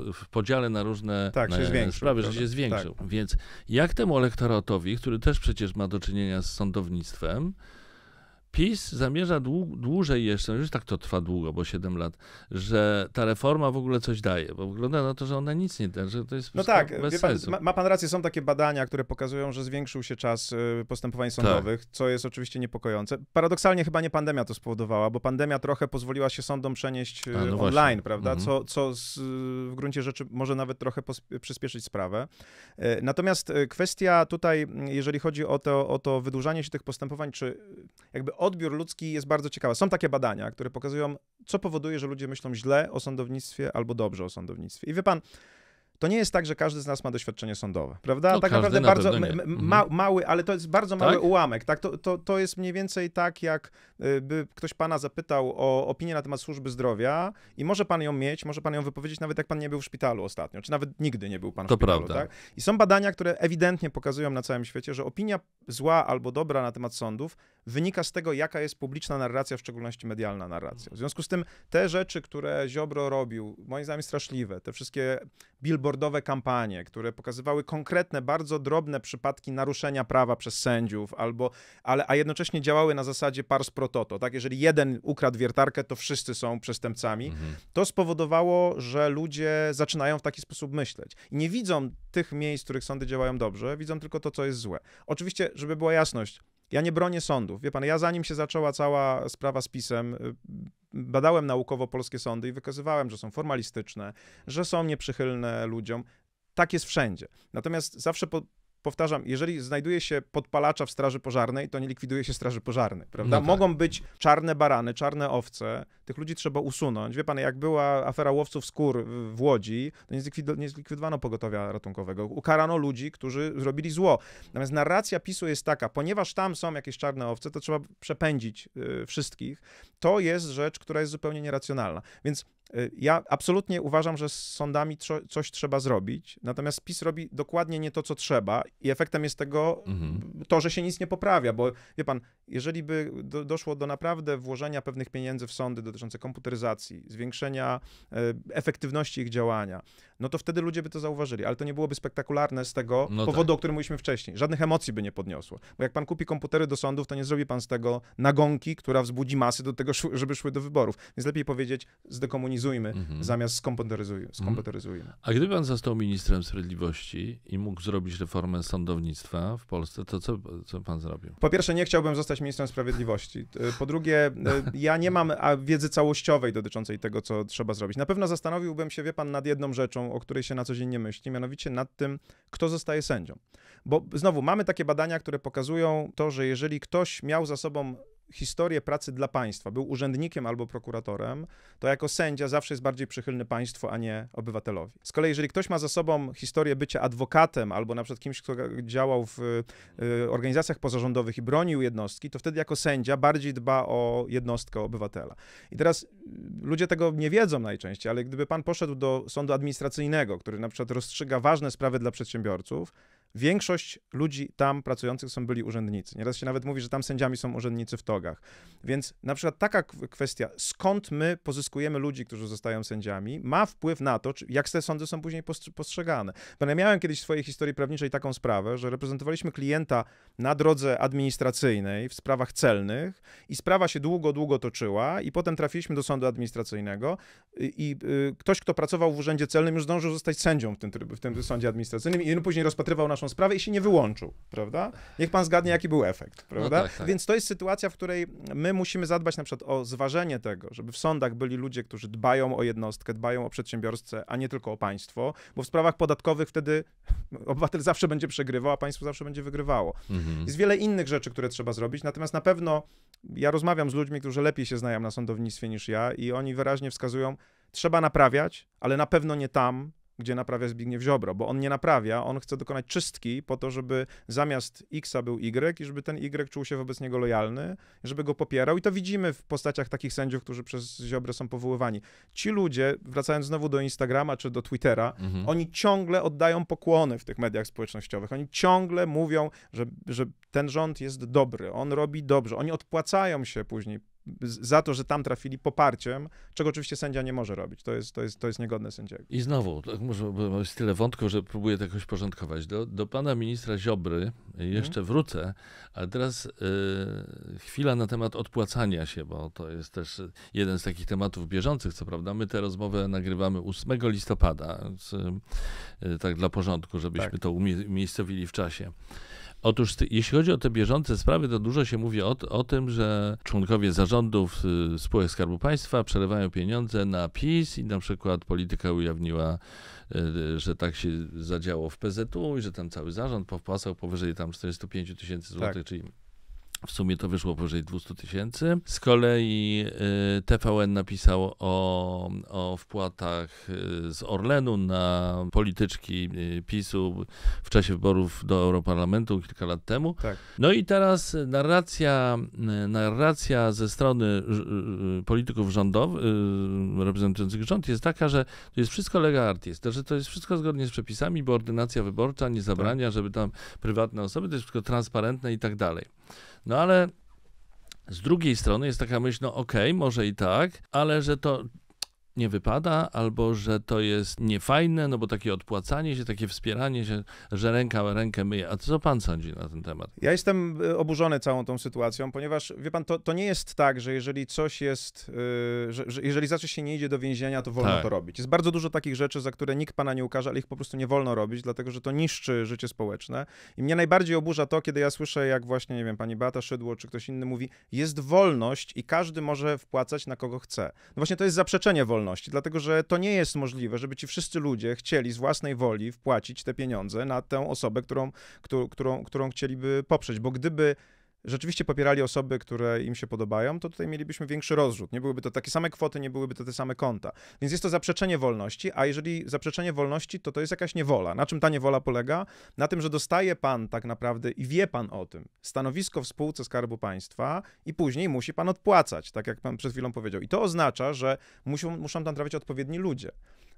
y, w podziale na różne tak, na, zwiększył, sprawy, że się zwiększył. Tak. Więc jak temu elektoratowi, który też przecież ma do czynienia z sądownictwem, PiS zamierza dłużej jeszcze, no już tak to trwa długo, bo 7 lat, że ta reforma w ogóle coś daje, bo wygląda na to, że ona nic nie da, że to jest No tak, bez pan, sensu. Ma, ma, pan rację, są takie badania, które pokazują, że zwiększył się czas y, postępowań tak. sądowych, tak. co jest oczywiście niepokojące. Paradoksalnie chyba nie pandemia to spowodowała, bo pandemia trochę pozwoliła się sądom przenieść y, A, no online, właśnie. prawda, mhm. co, co z, w gruncie rzeczy może nawet trochę przyspieszyć sprawę. Y, natomiast kwestia tutaj, jeżeli chodzi o to, o to wydłużanie się tych postępowań, czy jakby odbiór ludzki jest bardzo ciekawy. Są takie badania, które pokazują, co powoduje, że ludzie myślą źle o sądownictwie albo dobrze o sądownictwie. I wie pan, to nie jest tak, że każdy z nas ma doświadczenie sądowe, prawda? No, tak naprawdę na bardzo mhm. ma, mały, ale to jest bardzo mały tak? ułamek. Tak? To, to, to jest mniej więcej tak, jakby y, ktoś pana zapytał o opinię na temat służby zdrowia i może pan ją mieć, może pan ją wypowiedzieć, nawet jak pan nie był w szpitalu ostatnio, czy nawet nigdy nie był pan w to szpitalu. Prawda. Tak? I są badania, które ewidentnie pokazują na całym świecie, że opinia zła albo dobra na temat sądów wynika z tego, jaka jest publiczna narracja, w szczególności medialna narracja. W związku z tym te rzeczy, które Ziobro robił, moim zdaniem straszliwe, te wszystkie billboardowe kampanie, które pokazywały konkretne, bardzo drobne przypadki naruszenia prawa przez sędziów, albo, ale, a jednocześnie działały na zasadzie pars pro toto, tak? Jeżeli jeden ukradł wiertarkę, to wszyscy są przestępcami. Mhm. To spowodowało, że ludzie zaczynają w taki sposób myśleć. I nie widzą tych miejsc, w których sądy działają dobrze, widzą tylko to, co jest złe. Oczywiście, żeby była jasność, ja nie bronię sądów. Wie pan, ja zanim się zaczęła cała sprawa z pisem, y, badałem naukowo polskie sądy i wykazywałem, że są formalistyczne, że są nieprzychylne ludziom. Tak jest wszędzie. Natomiast zawsze po, powtarzam, jeżeli znajduje się podpalacza w straży pożarnej, to nie likwiduje się straży pożarnej, prawda? No tak. Mogą być czarne barany, czarne owce, tych ludzi trzeba usunąć. Wie pan, jak była afera łowców skór w Łodzi, to nie, zlikwid nie zlikwidowano pogotowia ratunkowego. Ukarano ludzi, którzy zrobili zło. Natomiast narracja PiSu jest taka, ponieważ tam są jakieś czarne owce, to trzeba przepędzić y, wszystkich. To jest rzecz, która jest zupełnie nieracjonalna. Więc Y, ja absolutnie uważam, że z sądami coś trzeba zrobić, natomiast PiS robi dokładnie nie to, co trzeba, i efektem jest tego mhm. to, że się nic nie poprawia. Bo wie pan, jeżeli by doszło do naprawdę włożenia pewnych pieniędzy w sądy dotyczące komputeryzacji, zwiększenia e, efektywności ich działania, no to wtedy ludzie by to zauważyli, ale to nie byłoby spektakularne z tego no tak. powodu, tak. o którym mówiliśmy wcześniej. Żadnych emocji by nie podniosło. Bo jak pan kupi komputery do sądów, to nie zrobi pan z tego nagonki, która wzbudzi masy do tego, żeby szły do wyborów. Więc lepiej powiedzieć, zdekomunikować Mhm. zamiast mhm. skomputeryzujmy. A gdyby pan został ministrem sprawiedliwości i mógł zrobić reformę sądownictwa w Polsce, to co, co pan zrobił? Po pierwsze, nie chciałbym zostać ministrem sprawiedliwości. E, po drugie, e, ja nie mam wiedzy całościowej dotyczącej tego, co trzeba zrobić. Na pewno zastanowiłbym się, wie pan, nad jedną rzeczą, o której się na co dzień nie myśli, mianowicie nad tym, kto zostaje sędzią. Bo znowu, mamy takie badania, które pokazują to, że jeżeli ktoś miał za sobą historię pracy dla państwa, był urzędnikiem albo prokuratorem, to jako sędzia zawsze jest bardziej przychylny państwu, a nie obywatelowi. Z kolei, jeżeli ktoś ma za sobą historię bycia adwokatem albo na przykład kimś, kto działał w y, organizacjach pozarządowych i bronił jednostki, to wtedy jako sędzia bardziej dba o jednostkę obywatela. I teraz y, ludzie tego nie wiedzą najczęściej, ale gdyby pan poszedł do sądu administracyjnego, który na przykład rozstrzyga ważne sprawy dla przedsiębiorców, Większość ludzi tam pracujących są byli urzędnicy. Nieraz się nawet mówi, że tam sędziami są urzędnicy w togach. Więc na przykład taka kwestia, skąd my pozyskujemy ludzi, którzy zostają sędziami, ma wpływ na to, jak te sądy są później postrzegane. Bo ja miałem kiedyś w swojej historii prawniczej taką sprawę, że reprezentowaliśmy klienta na drodze administracyjnej w sprawach celnych i sprawa się długo, długo toczyła i potem trafiliśmy do sądu administracyjnego i, y, ktoś, kto pracował w urzędzie celnym już zdążył zostać sędzią w tym, w tym sądzie administracyjnym i później rozpatrywał naszą naszą sprawę i się nie wyłączył, prawda? Niech pan zgadnie, jaki był efekt, no prawda? No tak, tak. Więc to jest sytuacja, w której my musimy zadbać na przykład o zważenie tego, żeby w sądach byli ludzie, którzy dbają o jednostkę, dbają o przedsiębiorstwę, a nie tylko o państwo, bo w sprawach podatkowych wtedy obywatel zawsze będzie przegrywał, a państwo zawsze będzie wygrywało. Mhm. Jest wiele innych rzeczy, które trzeba zrobić, natomiast na pewno ja rozmawiam z ludźmi, którzy lepiej się znają na sądownictwie niż ja i oni wyraźnie wskazują, trzeba naprawiać, ale na pewno nie tam, gdzie naprawia Zbigniew Ziobro, bo on nie naprawia, on chce dokonać czystki po to, żeby zamiast X był Y i żeby ten Y czuł się wobec niego lojalny, żeby go popierał i to widzimy w postaciach takich sędziów, którzy przez Ziobrę są powoływani. Ci ludzie, wracając znowu do Instagrama czy do Twittera, mhm. oni ciągle oddają pokłony w tych mediach społecznościowych, oni ciągle mówią, że, że ten rząd jest dobry, on robi dobrze, oni odpłacają się później za to, że tam trafili poparciem, czego oczywiście sędzia nie może robić. To jest, to jest, to jest niegodne sędziego. I znowu, tak może jest tyle wątków, że próbuję to tak jakoś porządkować. Do, do pana ministra Ziobry jeszcze hmm. wrócę, ale teraz y, chwila na temat odpłacania się, bo to jest też jeden z takich tematów bieżących, co prawda. My tę rozmowę nagrywamy 8 listopada, więc, y, tak dla porządku, żebyśmy tak. to umiejscowili w czasie. Otóż jeśli chodzi o te bieżące sprawy, to dużo się mówi o, o tym, że członkowie zarządów y, spółek Skarbu Państwa przelewają pieniądze na PiS i na przykład polityka ujawniła, y, że tak się zadziało w PZU i że tam cały zarząd powpłacał powyżej tam 45 tysięcy złotych, tak. czyli w sumie to wyszło powyżej 200 tysięcy. Z kolei y, TVN napisał o, o wpłatach y, z Orlenu na polityczki y, PiSu w czasie wyborów do Europarlamentu kilka lat temu. Tak. No i teraz narracja, narracja ze strony polityków rządowych, reprezentujących rząd jest taka, że to jest wszystko lega artis, to, że to jest wszystko zgodnie z przepisami, bo ordynacja wyborcza nie zabrania, tak. żeby tam prywatne osoby, to jest wszystko transparentne i tak dalej. No ale z drugiej strony jest taka myśl, no okej, okay, może i tak, ale że to nie wypada, albo że to jest niefajne, no bo takie odpłacanie się, takie wspieranie się, że ręka rękę myje. A co pan sądzi na ten temat? Ja jestem e, oburzony całą tą sytuacją, ponieważ, wie pan, to, to nie jest tak, że jeżeli coś jest, e, że, że, jeżeli za coś się nie idzie do więzienia, to wolno tak. to robić. Jest bardzo dużo takich rzeczy, za które nikt pana nie ukaże, ale ich po prostu nie wolno robić, dlatego że to niszczy życie społeczne. I mnie najbardziej oburza to, kiedy ja słyszę, jak właśnie, nie wiem, pani Beata Szydło czy ktoś inny mówi, jest wolność i każdy może wpłacać na kogo chce. No właśnie to jest zaprzeczenie wolności dlatego że to nie jest możliwe, żeby ci wszyscy ludzie chcieli z własnej woli wpłacić te pieniądze na tę osobę, którą, którą, którą, którą chcieliby poprzeć, bo gdyby rzeczywiście popierali osoby, które im się podobają, to tutaj mielibyśmy większy rozrzut. Nie byłyby to takie same kwoty, nie byłyby to te same konta. Więc jest to zaprzeczenie wolności, a jeżeli zaprzeczenie wolności, to to jest jakaś niewola. Na czym ta niewola polega? Na tym, że dostaje pan tak naprawdę i wie pan o tym stanowisko w spółce Skarbu Państwa i później musi pan odpłacać, tak jak pan przed chwilą powiedział. I to oznacza, że muszą, muszą tam trafić odpowiedni ludzie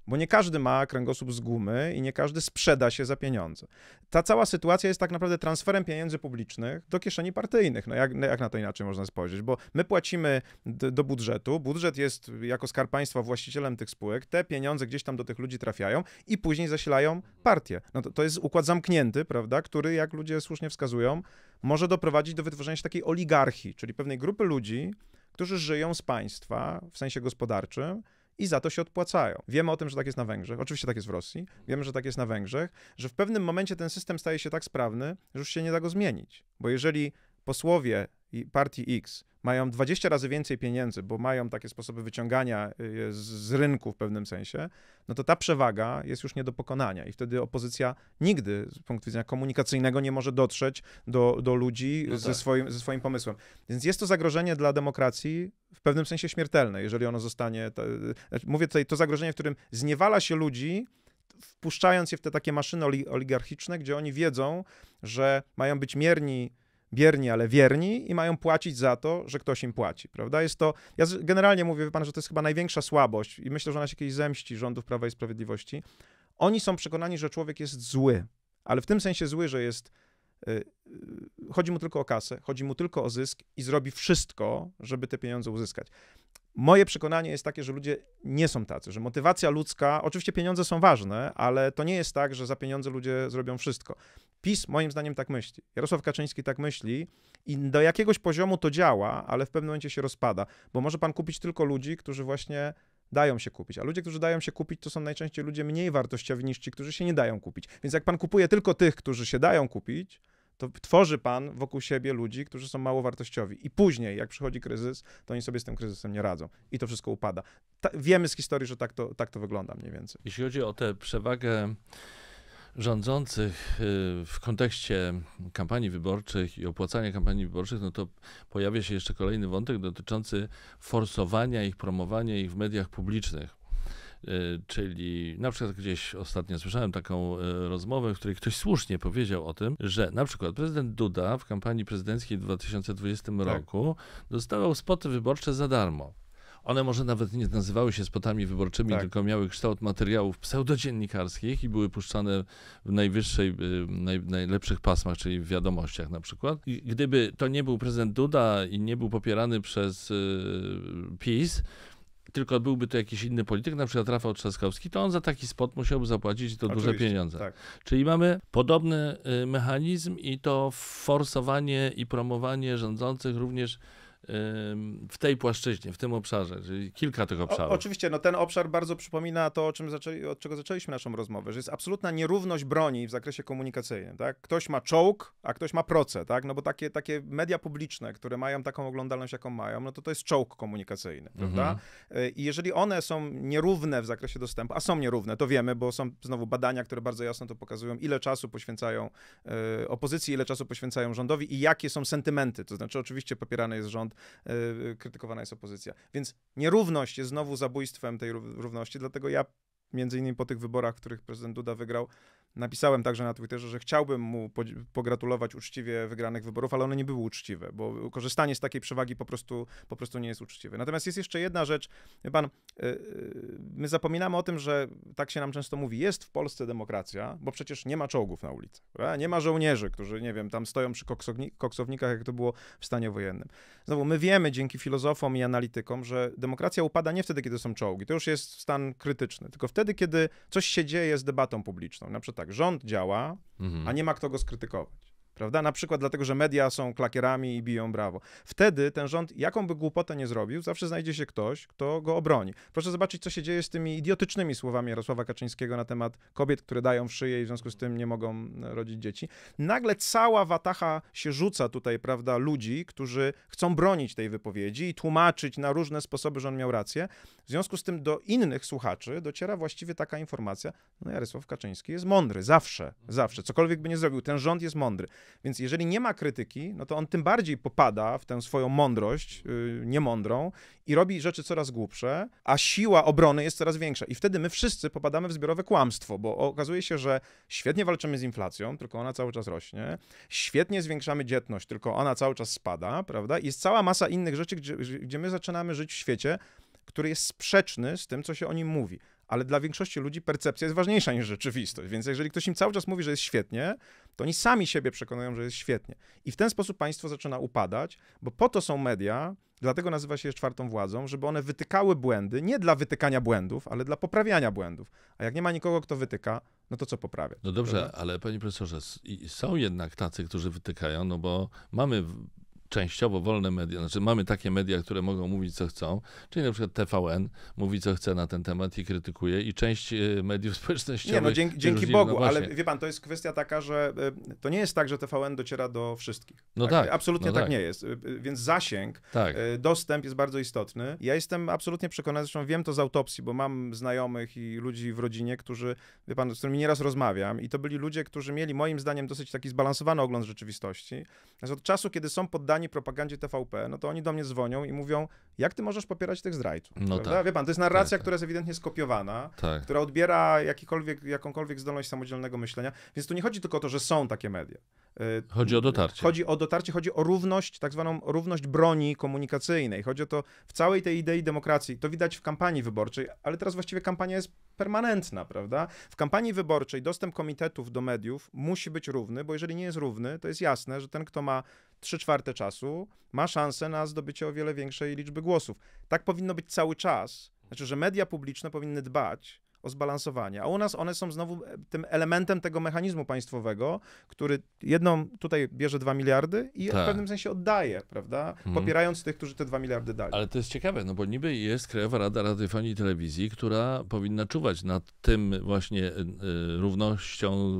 bo nie każdy ma kręgosłup z gumy i nie każdy sprzeda się za pieniądze. Ta cała sytuacja jest tak naprawdę transferem pieniędzy publicznych do kieszeni partyjnych. No jak, jak na to inaczej można spojrzeć? Bo my płacimy do, budżetu, budżet jest jako skarb państwa właścicielem tych spółek, te pieniądze gdzieś tam do tych ludzi trafiają i później zasilają partię. No to, to jest układ zamknięty, prawda, który, jak ludzie słusznie wskazują, może doprowadzić do wytworzenia się takiej oligarchii, czyli pewnej grupy ludzi, którzy żyją z państwa w sensie gospodarczym, i za to się odpłacają. Wiemy o tym, że tak jest na Węgrzech, oczywiście tak jest w Rosji, wiemy, że tak jest na Węgrzech, że w pewnym momencie ten system staje się tak sprawny, że już się nie da go zmienić. Bo jeżeli posłowie partii X mają 20 razy więcej pieniędzy, bo mają takie sposoby wyciągania y, z, rynku w pewnym sensie, no to ta przewaga jest już nie do pokonania i wtedy opozycja nigdy z punktu widzenia komunikacyjnego nie może dotrzeć do, do ludzi no tak. ze, swoim, ze swoim pomysłem. Więc jest to zagrożenie dla demokracji w pewnym sensie śmiertelne, jeżeli ono zostanie. To, znaczy, mówię tutaj to zagrożenie, w którym zniewala się ludzi, wpuszczając je w te takie maszyny oligarchiczne, gdzie oni wiedzą, że mają być mierni bierni, ale wierni i mają płacić za to, że ktoś im płaci, prawda? Jest to, ja generalnie mówię, wie pan, że to jest chyba największa słabość i myślę, że ona się kiedyś zemści rządów Prawa i Sprawiedliwości. Oni są przekonani, że człowiek jest zły, ale w tym sensie zły, że jest y, y, chodzi mu tylko o kasę, chodzi mu tylko o zysk i zrobi wszystko, żeby te pieniądze uzyskać. Moje przekonanie jest takie, że ludzie nie są tacy, że motywacja ludzka, oczywiście pieniądze są ważne, ale to nie jest tak, że za pieniądze ludzie zrobią wszystko. PiS moim zdaniem tak myśli. Jarosław Kaczyński tak myśli i do jakiegoś poziomu to działa, ale w pewnym momencie się rozpada, bo może pan kupić tylko ludzi, którzy właśnie dają się kupić, a ludzie, którzy dają się kupić, to są najczęściej ludzie mniej wartościowi niż ci, którzy się nie dają kupić. Więc jak pan kupuje tylko tych, którzy się dają kupić, to tworzy pan wokół siebie ludzi, którzy są mało wartościowi. I później, jak przychodzi kryzys, to oni sobie z tym kryzysem nie radzą. I to wszystko upada. Ta, wiemy z historii, że tak to, tak to wygląda mniej więcej. Jeśli chodzi o tę przewagę rządzących y, w kontekście kampanii wyborczych i opłacania kampanii wyborczych, no to pojawia się jeszcze kolejny wątek dotyczący forsowania ich, promowania ich w mediach publicznych. Y, czyli na przykład gdzieś ostatnio słyszałem taką y, rozmowę, w której ktoś słusznie powiedział o tym, że na przykład prezydent Duda w kampanii prezydenckiej w 2020 tak. roku tak. dostawał spoty wyborcze za darmo. One może nawet nie nazywały się spotami wyborczymi, tak. tylko miały kształt materiałów pseudodziennikarskich i były puszczane w najwyższej, y, naj, najlepszych pasmach, czyli w wiadomościach na przykład. I gdyby to nie był prezydent Duda i nie był popierany przez y, PiS, tylko byłby to jakiś inny polityk, na przykład Rafał Trzaskowski, to on za taki spot musiałby zapłacić to duże pieniądze. Tak. Czyli mamy podobny y, mechanizm i to forsowanie i promowanie rządzących również w tej płaszczyźnie, w tym obszarze, czyli kilka tych obszarów. O, oczywiście, no ten obszar bardzo przypomina to, o czym od czego zaczęliśmy naszą rozmowę, że jest absolutna nierówność broni w zakresie komunikacyjnym, tak? Ktoś ma czołg, a ktoś ma proce, tak? No bo takie, takie media publiczne, które mają taką oglądalność, jaką mają, no to to jest czołg komunikacyjny, mhm. prawda? E, I jeżeli one są nierówne w zakresie dostępu, a są nierówne, to wiemy, bo są znowu badania, które bardzo jasno to pokazują, ile czasu poświęcają e, opozycji, ile czasu poświęcają rządowi i jakie są sentymenty, to znaczy oczywiście popierany jest rząd, E, krytykowana jest opozycja. Więc nierówność jest znowu zabójstwem tej równości, dlatego ja między innymi po tych wyborach, których prezydent Duda wygrał, Napisałem także na Twitterze, że chciałbym mu pogratulować uczciwie wygranych wyborów, ale one nie były uczciwe, bo korzystanie z takiej przewagi po prostu, po prostu nie jest uczciwe. Natomiast jest jeszcze jedna rzecz. Wie pan, y, y, my zapominamy o tym, że tak się nam często mówi, jest w Polsce demokracja, bo przecież nie ma czołgów na ulicy, nie ma żołnierzy, którzy, nie wiem, tam stoją przy koksownikach, jak to było w stanie wojennym. Znowu, my wiemy dzięki filozofom i analitykom, że demokracja upada nie wtedy, kiedy są czołgi, to już jest stan krytyczny, tylko wtedy, kiedy coś się dzieje z debatą publiczną, na przykład tak, tak, rząd działa, mhm. a nie ma kto go skrytykować prawda? Na przykład dlatego, że media są klakierami i biją brawo. Wtedy ten rząd, jaką by głupotę nie zrobił, zawsze znajdzie się ktoś, kto go obroni. Proszę zobaczyć, co się dzieje z tymi idiotycznymi słowami Jarosława Kaczyńskiego na temat kobiet, które dają w szyję i w związku z tym nie mogą e, rodzić dzieci. Nagle cała watacha się rzuca tutaj, prawda, ludzi, którzy chcą bronić tej wypowiedzi i tłumaczyć na różne sposoby, że on miał rację. W związku z tym do innych słuchaczy dociera właściwie taka informacja, no Jarosław Kaczyński jest mądry, zawsze, zawsze, cokolwiek by nie zrobił, ten rząd jest mądry. Więc jeżeli nie ma krytyki, no to on tym bardziej popada w tę swoją mądrość, yy, niemądrą i robi rzeczy coraz głupsze, a siła obrony jest coraz większa. I wtedy my wszyscy popadamy w zbiorowe kłamstwo, bo okazuje się, że świetnie walczymy z inflacją, tylko ona cały czas rośnie, świetnie zwiększamy dzietność, tylko ona cały czas spada, prawda? I jest cała masa innych rzeczy, gdzie, gdzie my zaczynamy żyć w świecie, który jest sprzeczny z tym, co się o nim mówi ale dla większości ludzi percepcja jest ważniejsza niż rzeczywistość. Więc jeżeli ktoś im cały czas mówi, że jest świetnie, to oni sami siebie przekonują, że jest świetnie. I w ten sposób państwo zaczyna upadać, bo po to są media, Dlatego nazywa się je czwartą władzą, żeby one wytykały błędy, nie dla wytykania błędów, ale dla poprawiania błędów. A jak nie ma nikogo, kto wytyka, no to co poprawia? No dobrze, prawda? ale panie profesorze, są jednak tacy, którzy wytykają, no bo mamy częściowo wolne media, znaczy mamy takie media, które mogą mówić co chcą, czyli na przykład TVN mówi co chce na ten temat i krytykuje i część e, mediów społecznościowych... Nie, no dzięki, dzięki no Bogu, no ale wie pan, to jest kwestia taka, że e, to nie jest tak, że TVN dociera do wszystkich. No tak. tak absolutnie no tak, tak, nie jest, e, więc zasięg, tak. dostęp jest bardzo istotny. Ja jestem absolutnie przekonany, zresztą wiem to z autopsji, bo mam znajomych i ludzi w rodzinie, którzy, wie pan, z którymi nieraz rozmawiam i to byli ludzie, którzy mieli moim zdaniem dosyć taki zbalansowany ogląd rzeczywistości. Natomiast od czasu, kiedy są poddani poddani propagandzie TVP, no to oni do mnie dzwonią i mówią, jak ty możesz popierać tych zdrajców? No tak. Wie pan, to jest narracja, tak, tak, która jest ewidentnie skopiowana, tak. która odbiera jakikolwiek, jakąkolwiek zdolność samodzielnego myślenia, więc tu nie chodzi tylko o to, że są takie media. E, chodzi o dotarcie. Chodzi o dotarcie, chodzi o równość, tak zwaną równość broni komunikacyjnej. Chodzi o to w całej tej idei demokracji. To widać w kampanii wyborczej, ale teraz właściwie kampania jest permanentna, prawda? W kampanii wyborczej dostęp komitetów do mediów musi być równy, bo jeżeli nie jest równy, to jest jasne, że ten, kto ma trzy czwarte czasu, ma szansę na zdobycie o wiele większej liczby głosów. Tak powinno być cały czas. Znaczy, że media publiczne powinny dbać o zbalansowanie. A u nas one są znowu e, tym elementem tego mechanizmu państwowego, który jedną tutaj bierze 2 miliardy i tak. w pewnym sensie oddaje, prawda? Mhm. Popierając tych, którzy te 2 miliardy dali. Ale to jest ciekawe, no bo niby jest Krajowa Rada Radiofonii i Telewizji, która powinna czuwać nad tym właśnie e, e, równością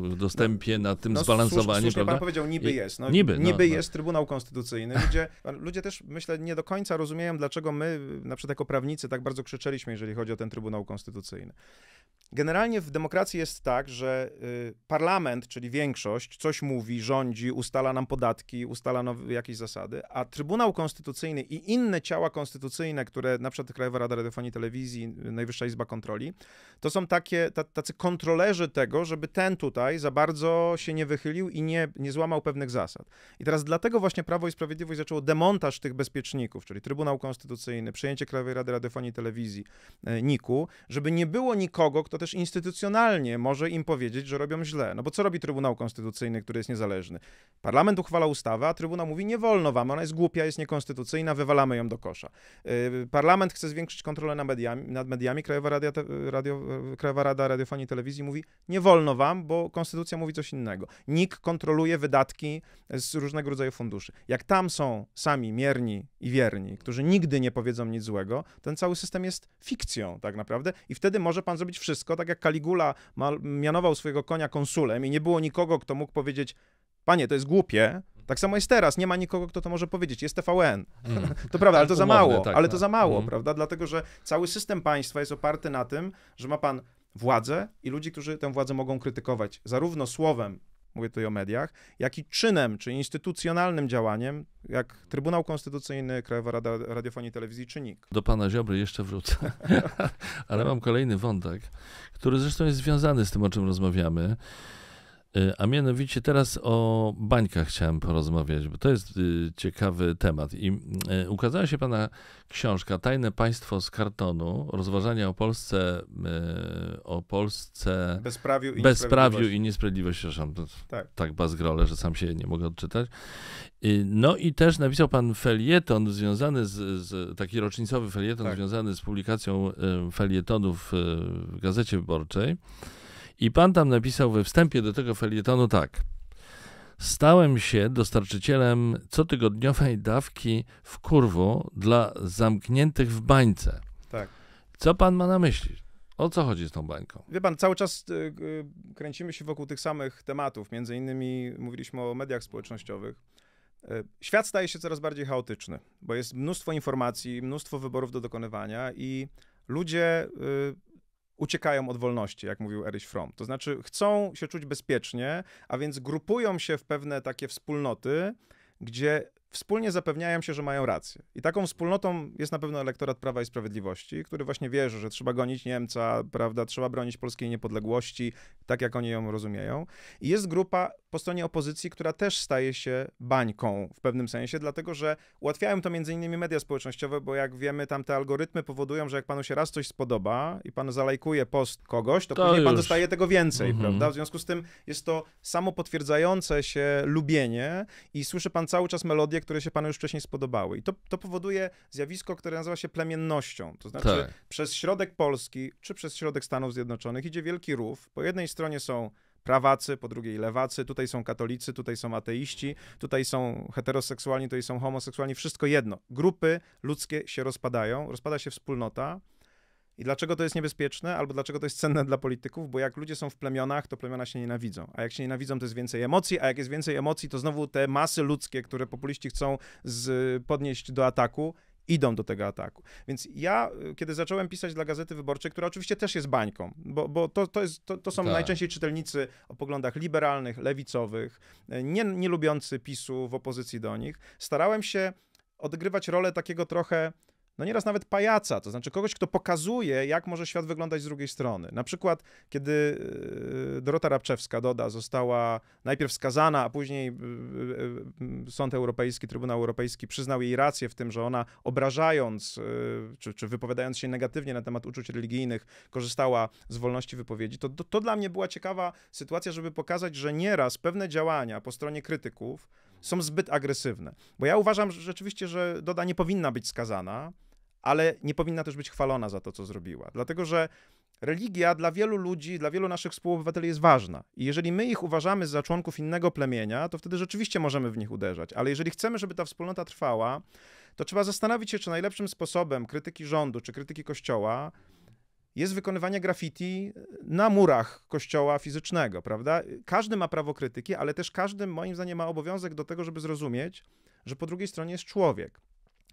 w no, dostępie, no, nad tym no, zbalansowaniem. Słusznie pan powiedział, niby jest. No, niby no, niby no, jest Trybunał Konstytucyjny. Ludzie, ludzie też, myślę, nie do końca rozumieją, dlaczego my, na przykład jako prawnicy, tak bardzo krzyczeliśmy, jeżeli chodzi o ten Trybunał Konstytucyjny. Generalnie w demokracji jest tak, że y, parlament, czyli większość, coś mówi, rządzi, ustala nam podatki, ustala nowe, jakieś zasady, a Trybunał Konstytucyjny i inne ciała konstytucyjne, które na przykład Krajowa Rada Radiofonii i Telewizji, y, Najwyższa Izba Kontroli, to są takie, tacy kontrolerzy tego, żeby ten tutaj za bardzo się nie wychylił i nie, nie złamał pewnych zasad. I teraz dlatego właśnie Prawo i Sprawiedliwość zaczęło demontaż tych bezpieczników, czyli Trybunał Konstytucyjny, przejęcie Krajowej Rady Radiofonii i Telewizji, y, NIK-u, żeby nie było nikogo, kto tylko też instytucjonalnie może im powiedzieć, że robią źle. No bo co robi Trybunał Konstytucyjny, który jest niezależny? Parlament uchwala ustawę, a Trybunał mówi, nie wolno wam, ona jest głupia, jest niekonstytucyjna, wywalamy ją do kosza. Yy, parlament chce zwiększyć kontrolę nad mediami, nad mediami. Krajowa, Radia, Radio, Krajowa Rada Radiofonii i Telewizji mówi, nie wolno wam, bo konstytucja mówi coś innego. NIK kontroluje wydatki z różnego rodzaju funduszy. Jak tam są sami mierni i wierni, którzy nigdy nie powiedzą nic złego, ten cały system jest fikcją tak naprawdę i wtedy może pan zrobić wszystko, wszystko, tak jak Kaligula mianował swojego konia konsulem i nie było nikogo, kto mógł powiedzieć, panie, to jest głupie, tak samo jest teraz, nie ma nikogo, kto to może powiedzieć. Jest TVN. Mm. To prawda, ale to za mało, tak, ale to tak. za mało, mm. prawda? Dlatego, że cały system państwa jest oparty na tym, że ma pan władzę i ludzi, którzy tę władzę mogą krytykować, zarówno słowem, mówię tutaj o mediach, jak i czynem, czy instytucjonalnym działaniem, jak Trybunał Konstytucyjny, Krajowa Rada Radiofonii i Telewizji czy NIK. Do pana Ziobry jeszcze wrócę, ale mam kolejny wątek, który zresztą jest związany z tym, o czym rozmawiamy. Y, a mianowicie teraz o bańkach chciałem porozmawiać, bo to jest y, ciekawy temat. I y, ukazała się pana książka Tajne Państwo z kartonu, rozważania o Polsce, o Polsce... Bezprawiu i Bezprawiu i niesprawiedliwości. Przepraszam, tak. tak bazgrole, że sam się nie mogę odczytać. No i też napisał pan felieton związany z, z taki rocznicowy felieton tak. związany z publikacją felietonów w Gazecie Wyborczej. I pan tam napisał we wstępie do tego felietonu tak. Stałem się dostarczycielem cotygodniowej dawki w kurwu dla zamkniętych w bańce. Tak. Co pan ma na myśli? O co chodzi z tą bańką? Wie pan, cały czas y, y, kręcimy się wokół tych samych tematów. Między innymi mówiliśmy o mediach społecznościowych. Y, świat staje się coraz bardziej chaotyczny, bo jest mnóstwo informacji, mnóstwo wyborów do dokonywania i ludzie uciekają od wolności, jak mówił Erich Fromm. To znaczy chcą się czuć bezpiecznie, a więc grupują się w pewne takie wspólnoty, gdzie wspólnie zapewniają się, że mają rację. I taką wspólnotą jest na pewno elektorat Prawa i Sprawiedliwości, który właśnie wierzy, że trzeba gonić Niemca, prawda, trzeba bronić polskiej niepodległości, tak jak oni ją rozumieją. I jest grupa po stronie opozycji, która też staje się bańką w pewnym sensie, dlatego że ułatwiają to między innymi media społecznościowe, bo jak wiemy, tam te algorytmy powodują, że jak panu się raz coś spodoba i pan zalajkuje post kogoś, to, to później już. pan dostaje tego więcej, mhm. prawda? W związku z tym jest to samo potwierdzające się lubienie i słyszy pan cały czas melodię, które się panu już wcześniej spodobały. I to, to powoduje zjawisko, które nazywa się plemiennością. To znaczy, tak. przez środek Polski czy przez środek Stanów Zjednoczonych idzie wielki rów. Po jednej stronie są prawacy, po drugiej lewacy, tutaj są katolicy, tutaj są ateiści, tutaj są heteroseksualni, tutaj są homoseksualni, wszystko jedno. Grupy ludzkie się rozpadają, rozpada się wspólnota. I dlaczego to jest niebezpieczne, albo dlaczego to jest cenne dla polityków? Bo jak ludzie są w plemionach, to plemiona się nienawidzą. A jak się nienawidzą, to jest więcej emocji, a jak jest więcej emocji, to znowu te masy ludzkie, które populiści chcą z, podnieść do ataku, idą do tego ataku. Więc ja, y, kiedy zacząłem pisać dla Gazety Wyborczej, która oczywiście też jest bańką, bo, bo to, to, jest, to, to są tak. najczęściej czytelnicy o poglądach liberalnych, lewicowych, y, nie, nie lubiący PiSu w opozycji do nich, starałem się odgrywać rolę takiego trochę no nieraz nawet pajaca, to znaczy kogoś, kto pokazuje, jak może świat wyglądać z drugiej strony. Na przykład, kiedy e, Dorota Rabczewska, Doda, została najpierw skazana, a później e, e, Sąd Europejski, Trybunał Europejski przyznał jej rację w tym, że ona obrażając, czy, czy wypowiadając się negatywnie na temat uczuć religijnych, korzystała z wolności wypowiedzi, to, to, to dla mnie była ciekawa sytuacja, żeby pokazać, że nieraz pewne działania po stronie krytyków są zbyt agresywne. Bo ja uważam że rzeczywiście, że Doda nie powinna być skazana, ale nie powinna też być chwalona za to, co zrobiła. Dlatego, że religia dla wielu ludzi, dla wielu naszych współobywateli jest ważna. I jeżeli my ich uważamy za członków innego plemienia, to wtedy rzeczywiście możemy w nich uderzać. Ale jeżeli chcemy, żeby ta wspólnota trwała, to trzeba zastanowić się, czy najlepszym sposobem krytyki rządu czy krytyki kościoła jest wykonywanie graffiti na murach kościoła fizycznego, prawda? Każdy ma prawo krytyki, ale też każdy, moim zdaniem, ma obowiązek do tego, żeby zrozumieć, że po drugiej stronie jest człowiek.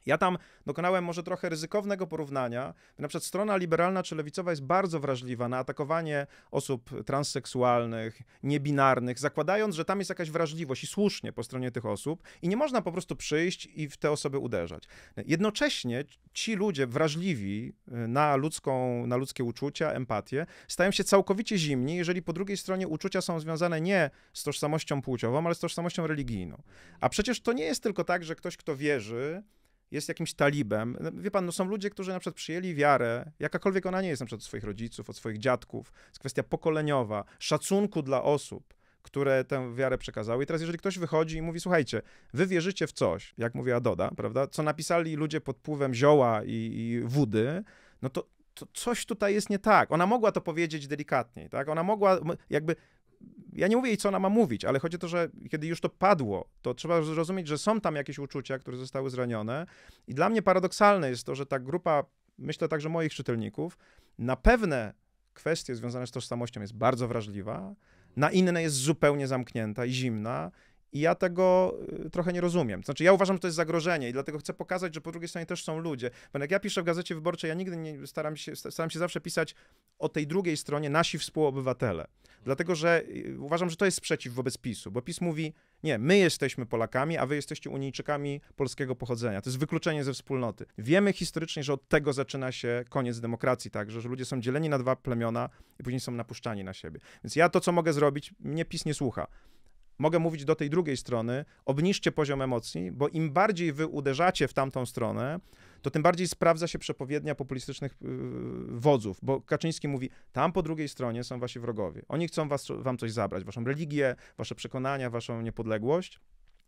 Ja tam dokonałem może trochę ryzykownego porównania. Na przykład strona liberalna czy lewicowa jest bardzo wrażliwa na atakowanie osób transseksualnych, niebinarnych, zakładając, że tam jest jakaś wrażliwość i słusznie po stronie tych osób i nie można po prostu przyjść i w te osoby uderzać. Jednocześnie ci ludzie wrażliwi y, na, ludzką, na ludzkie uczucia, empatię, stają się całkowicie zimni, jeżeli po drugiej stronie uczucia są związane nie z tożsamością płciową, ale z tożsamością religijną. A przecież to nie jest tylko tak, że ktoś, kto wierzy, jest jakimś talibem. No, wie pan, no są ludzie, którzy na przykład przyjęli wiarę, jakakolwiek ona nie jest, na przykład od swoich rodziców, od swoich dziadków, jest kwestia pokoleniowa, szacunku dla osób, które tę wiarę przekazały. I teraz, jeżeli ktoś wychodzi i mówi, słuchajcie, wy wierzycie w coś, jak mówi Adoda, prawda, co napisali ludzie pod wpływem zioła i, i wody, no to, to coś tutaj jest nie tak. Ona mogła to powiedzieć delikatniej, tak? Ona mogła, jakby ja nie mówię jej, co ona ma mówić, ale chodzi o to, że kiedy już to padło, to trzeba zrozumieć, że są tam jakieś uczucia, które zostały zranione. I dla mnie paradoksalne jest to, że ta grupa, myślę także moich czytelników, na pewne kwestie związane z tożsamością jest bardzo wrażliwa, na inne jest zupełnie zamknięta i zimna, i ja tego y, trochę nie rozumiem. Znaczy, ja uważam, że to jest zagrożenie i dlatego chcę pokazać, że po drugiej stronie też są ludzie. Bo jak ja piszę w Gazecie Wyborczej, ja nigdy nie staram się, staram się zawsze pisać o tej drugiej stronie nasi współobywatele. Dlatego, że y, uważam, że to jest sprzeciw wobec PiSu, bo PiS mówi, nie, my jesteśmy Polakami, a wy jesteście Unijczykami polskiego pochodzenia. To jest wykluczenie ze wspólnoty. Wiemy historycznie, że od tego zaczyna się koniec demokracji, także, że ludzie są dzieleni na dwa plemiona i później są napuszczani na siebie. Więc ja to, co mogę zrobić, mnie PiS nie słucha mogę mówić do tej drugiej strony, obniżcie poziom emocji, bo im bardziej wy uderzacie w tamtą stronę, to tym bardziej sprawdza się przepowiednia populistycznych yy, wodzów, bo Kaczyński mówi, tam po drugiej stronie są wasi wrogowie. Oni chcą was, wam coś zabrać, waszą religię, wasze przekonania, waszą niepodległość.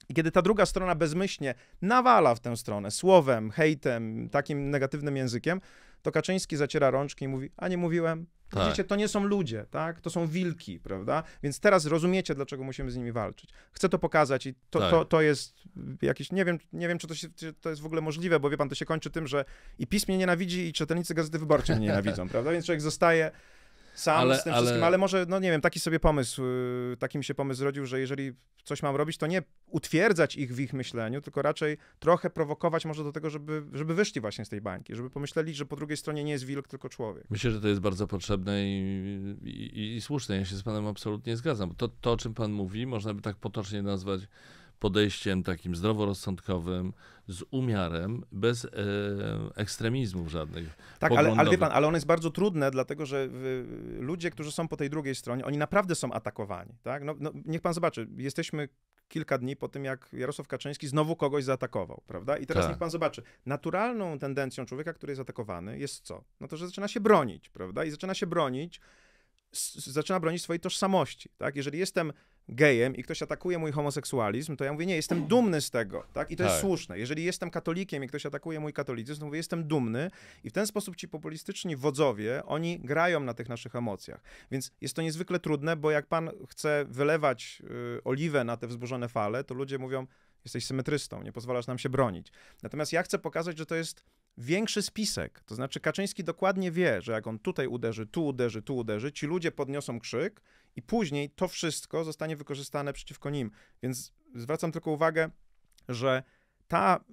I kiedy ta druga strona bezmyślnie nawala w tę stronę słowem, hejtem, takim negatywnym językiem, to Kaczyński zaciera rączki i mówi, a nie mówiłem. Tak. Widzicie, to nie są ludzie, tak? To są wilki, prawda? Więc teraz rozumiecie, dlaczego musimy z nimi walczyć. Chcę to pokazać i to, tak. to, to jest jakieś, nie wiem, nie wiem czy, to się, czy to jest w ogóle możliwe, bo wie pan, to się kończy tym, że i PiS mnie nienawidzi i czytelnicy Gazety Wyborczej mnie nienawidzą, prawda? Więc człowiek zostaje sam ale, z tym ale... wszystkim, ale może, no nie wiem, taki sobie pomysł, y, taki mi się pomysł zrodził, że jeżeli coś mam robić, to nie utwierdzać ich w ich myśleniu, tylko raczej trochę prowokować może do tego, żeby, żeby wyszli właśnie z tej bańki, żeby pomyśleli, że po drugiej stronie nie jest wilk, tylko człowiek. Myślę, że to jest bardzo potrzebne i, i, i słuszne. Ja się z panem absolutnie zgadzam. To, to, o czym pan mówi, można by tak potocznie nazwać podejściem takim zdroworozsądkowym, z umiarem, bez e, ekstremizmów żadnych. Tak, ale, ale wie pan, ale ono jest bardzo trudne, dlatego że ludzie, którzy są po tej drugiej stronie, oni naprawdę są atakowani. Tak? No, no, niech pan zobaczy, jesteśmy kilka dni po tym, jak Jarosław Kaczyński znowu kogoś zaatakował, prawda? I teraz tak. niech pan zobaczy. Naturalną tendencją człowieka, który jest atakowany, jest co? No to, że zaczyna się bronić, prawda? I zaczyna się bronić, zaczyna bronić swojej tożsamości, tak? Jeżeli jestem gejem i ktoś atakuje mój homoseksualizm, to ja mówię, nie, jestem dumny z tego, tak? I to tak. jest słuszne. Jeżeli jestem katolikiem i ktoś atakuje mój katolicyzm, to mówię, jestem dumny i w ten sposób ci populistyczni wodzowie, oni grają na tych naszych emocjach. Więc jest to niezwykle trudne, bo jak pan chce wylewać y, oliwę na te wzburzone fale, to ludzie mówią, jesteś symetrystą, nie pozwalasz nam się bronić. Natomiast ja chcę pokazać, że to jest większy spisek. To znaczy Kaczyński dokładnie wie, że jak on tutaj uderzy, tu uderzy, tu uderzy, ci ludzie podniosą krzyk i później to wszystko zostanie wykorzystane przeciwko nim. Więc zwracam tylko uwagę, że ta,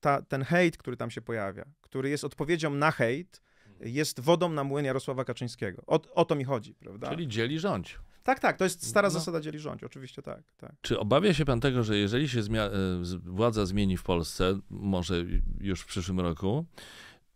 ta, ten hejt, który tam się pojawia, który jest odpowiedzią na hejt, mhm. jest wodą na młyn Jarosława Kaczyńskiego. O, o to mi chodzi, prawda? Czyli dzieli rządź. Tak, tak, to jest stara no. zasada dzieli rządź, oczywiście tak, tak. Czy obawia się pan tego, że jeżeli się e, władza zmieni w Polsce, może już w przyszłym roku,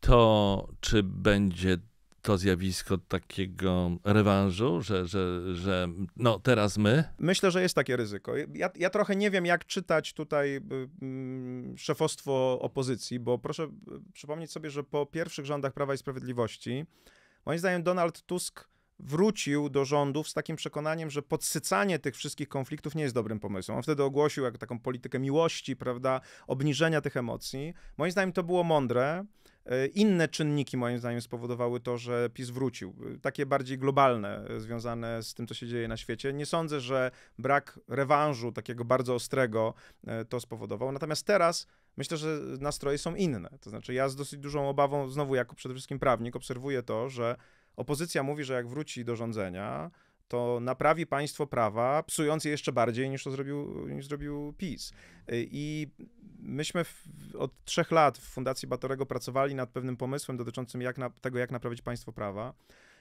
to czy będzie to zjawisko takiego rewanżu, że, że, że no teraz my? Myślę, że jest takie ryzyko. Ja, ja trochę nie wiem, jak czytać tutaj y, mm, szefostwo opozycji, bo proszę y, przypomnieć sobie, że po pierwszych rządach Prawa i Sprawiedliwości, moim zdaniem Donald Tusk wrócił do rządów z takim przekonaniem, że podsycanie tych wszystkich konfliktów nie jest dobrym pomysłem. On wtedy ogłosił jak taką politykę miłości, prawda, obniżenia tych emocji. Moim zdaniem to było mądre. E, inne czynniki, moim zdaniem, spowodowały to, że PiS wrócił. E, takie bardziej globalne, e, związane z tym, co się dzieje na świecie. Nie sądzę, że brak rewanżu, takiego bardzo ostrego, to spowodował. Natomiast teraz myślę, że nastroje są inne. To znaczy, ja z dosyć dużą obawą, znowu jako przede wszystkim prawnik, obserwuję to, że Opozycja mówi, że jak wróci do rządzenia, to naprawi państwo prawa, psując je jeszcze bardziej niż to zrobił, niż zrobił PiS. I myśmy w, od trzech lat w Fundacji Batorego pracowali nad pewnym pomysłem dotyczącym jak na, tego, jak naprawić państwo prawa.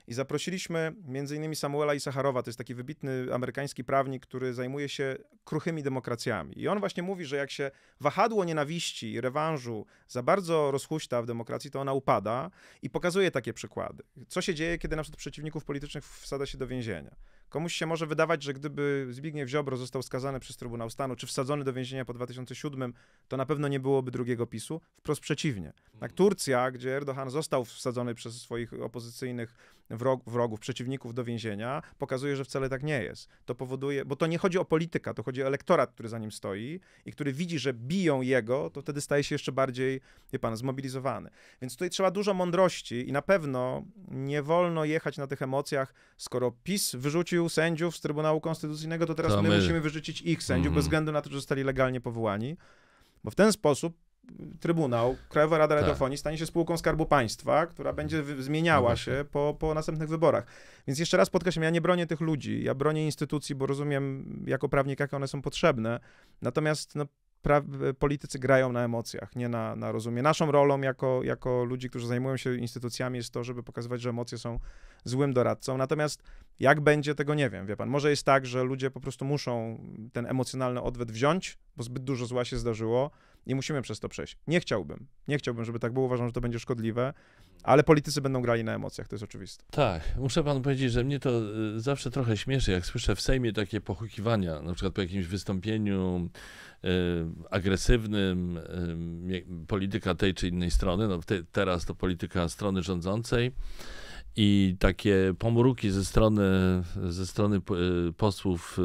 I zaprosiliśmy m.in. Samuela Isacharowa, to jest taki wybitny amerykański prawnik, który zajmuje się kruchymi demokracjami. I on właśnie mówi, że jak się wahadło nienawiści i rewanżu za bardzo rozhuśta w demokracji, to ona upada i pokazuje takie przykłady. Co się dzieje, kiedy na przykład przeciwników politycznych wsada się do więzienia? Komuś się może wydawać, że gdyby Zbigniew Ziobro został skazany przez Trybunał Stanu, czy wsadzony do więzienia po 2007, to na pewno nie byłoby drugiego PiSu. Wprost przeciwnie. Tak, mm. Turcja, gdzie Erdogan został wsadzony przez swoich opozycyjnych wrog, wrogów, przeciwników do więzienia, pokazuje, że wcale tak nie jest. To powoduje, bo to nie chodzi o polityka, to chodzi o elektorat, który za nim stoi i który widzi, że biją jego, to wtedy staje się jeszcze bardziej, wie pan, zmobilizowany. Więc tutaj trzeba dużo mądrości i na pewno nie wolno jechać na tych emocjach, skoro PiS wyrzucił sędziów z Trybunału Konstytucyjnego, to teraz to my, my, musimy wyrzucić ich sędziów, mm. bez mhm. względu na to, że zostali legalnie powołani, bo w ten sposób Trybunał, Krajowa Rada tak. stanie się spółką Skarbu Państwa, która będzie zmieniała się po, po następnych wyborach. Więc jeszcze raz podkreślam, ja nie bronię tych ludzi, ja bronię instytucji, bo rozumiem jako prawnik, jakie one są potrzebne. Natomiast no, politycy grają na emocjach, nie na, na rozumie. Naszą rolą jako, jako ludzi, którzy zajmują się instytucjami jest to, żeby pokazywać, że emocje są złym doradcą. Natomiast jak będzie, tego nie wiem, wie pan. Może jest tak, że ludzie po prostu muszą ten emocjonalny odwet wziąć, bo zbyt dużo zła się zdarzyło i musimy przez to przejść. Nie chciałbym, nie chciałbym, żeby tak było, uważam, że to będzie szkodliwe, ale politycy będą grali na emocjach, to jest oczywiste. Tak, muszę panu powiedzieć, że mnie to y, zawsze trochę śmieszy, jak słyszę w Sejmie takie pochukiwania, na przykład po jakimś wystąpieniu y, agresywnym y, polityka tej czy innej strony, no te, teraz to polityka strony rządzącej, i takie pomruki ze strony, ze strony e, posłów, e,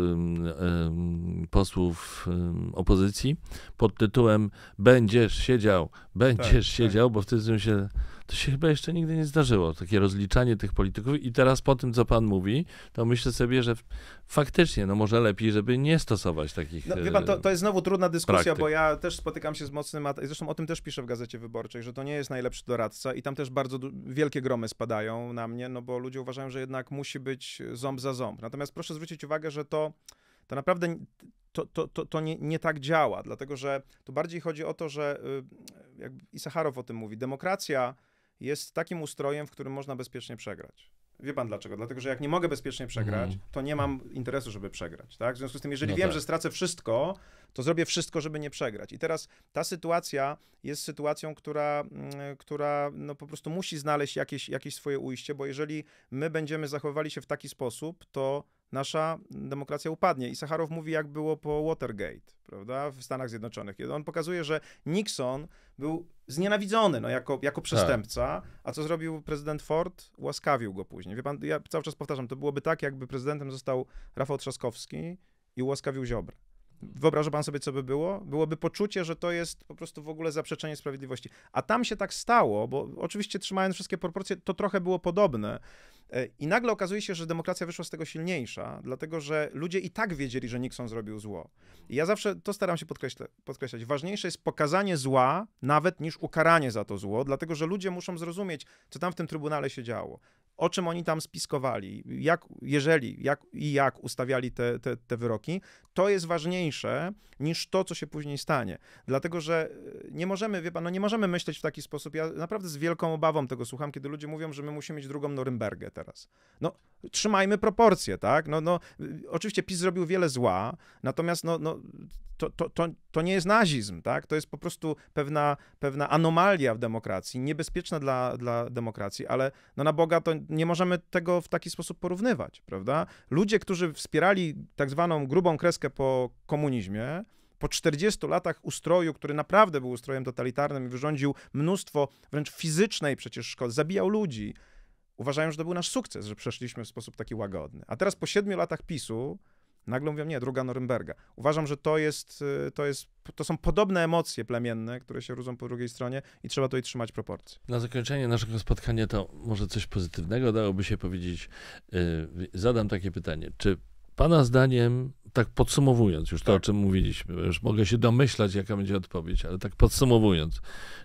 e, posłów opozycji pod tytułem będziesz siedział, będziesz tak, tak. siedział, tak. bo wtedy się to się chyba jeszcze nigdy nie zdarzyło, takie rozliczanie tych polityków. I teraz po tym, co pan mówi, to myślę sobie, że faktycznie, no może lepiej, żeby nie stosować takich. No, wie pan, to, e, to jest znowu trudna dyskusja, praktyk. bo ja też spotykam się z mocnym, zresztą o tym też piszę w Gazecie Wyborczej, że to nie jest najlepszy doradca i tam też bardzo wielkie gromy spadają na mnie, no bo ludzie uważają, że jednak musi być ząb za ząb. Natomiast proszę zwrócić uwagę, że to, to naprawdę to, to, to, to nie, nie, tak działa, dlatego że tu bardziej chodzi o to, że y, jak Sacharow o tym mówi, demokracja jest takim ustrojem, w którym można bezpiecznie przegrać. Wie pan dlaczego? Dlatego, że jak nie mogę bezpiecznie przegrać, mm. to nie mam interesu, żeby przegrać. Tak? W związku z tym, jeżeli no wiem, tak. że stracę wszystko, to zrobię wszystko, żeby nie przegrać. I teraz ta sytuacja jest sytuacją, która, mm, która no po prostu musi znaleźć jakieś, jakieś swoje ujście, bo jeżeli my będziemy zachowywali się w taki sposób, to nasza demokracja upadnie. I Sacharow mówi, jak było po Watergate, prawda, w Stanach Zjednoczonych, on pokazuje, że Nixon był znienawidzony no, jako, jako tak. przestępca, a co zrobił prezydent Ford? Łaskawił go później. Wie pan, ja cały czas powtarzam, to byłoby tak, jakby prezydentem został Rafał Trzaskowski i ułaskawił Ziobrę. Wyobraża pan sobie, co by było? Byłoby poczucie, że to jest po prostu w ogóle zaprzeczenie sprawiedliwości. A tam się tak stało, bo oczywiście trzymając wszystkie proporcje, to trochę było podobne. E, I nagle okazuje się, że demokracja wyszła z tego silniejsza, dlatego że ludzie i tak wiedzieli, że Nixon zrobił zło. I ja zawsze to staram się podkreśla, podkreślać. Ważniejsze jest pokazanie zła, nawet niż ukaranie za to zło, dlatego że ludzie muszą zrozumieć, co tam w tym trybunale się działo o czym oni tam spiskowali, jak, jeżeli jak, i jak ustawiali te, te, te wyroki, to jest ważniejsze niż to, co się później stanie. Dlatego, że e, nie możemy, wie pan, no nie możemy myśleć w taki sposób, ja naprawdę z wielką obawą tego słucham, kiedy ludzie mówią, że my musimy mieć drugą Norymbergę teraz. No, trzymajmy proporcje, tak? No, no, e, oczywiście PiS zrobił wiele zła, natomiast no, no, to, to, to, to nie jest nazizm, tak? To jest po prostu pewna, pewna anomalia w demokracji, niebezpieczna dla, dla demokracji, ale no na Boga to nie możemy tego w taki sposób porównywać, prawda? Ludzie, którzy wspierali tak zwaną grubą kreskę po komunizmie, po 40 latach ustroju, który naprawdę był ustrojem totalitarnym i wyrządził mnóstwo wręcz fizycznej przecież szkody, zabijał ludzi, uważają, że to był nasz sukces, że przeszliśmy w sposób taki łagodny. A teraz po 7 latach PiSu, Nagle mówią, nie, druga Norymberga. Uważam, że to jest, y, to jest, to są podobne emocje plemienne, które się rudzą po drugiej stronie i trzeba to i trzymać proporcje. Na zakończenie naszego spotkania to może coś pozytywnego dałoby się powiedzieć. Y, zadam takie pytanie. Czy Pana zdaniem, tak podsumowując już tak. to, o tak. czym mówiliśmy, już mogę się domyślać, jaka będzie odpowiedź, ale tak podsumowując,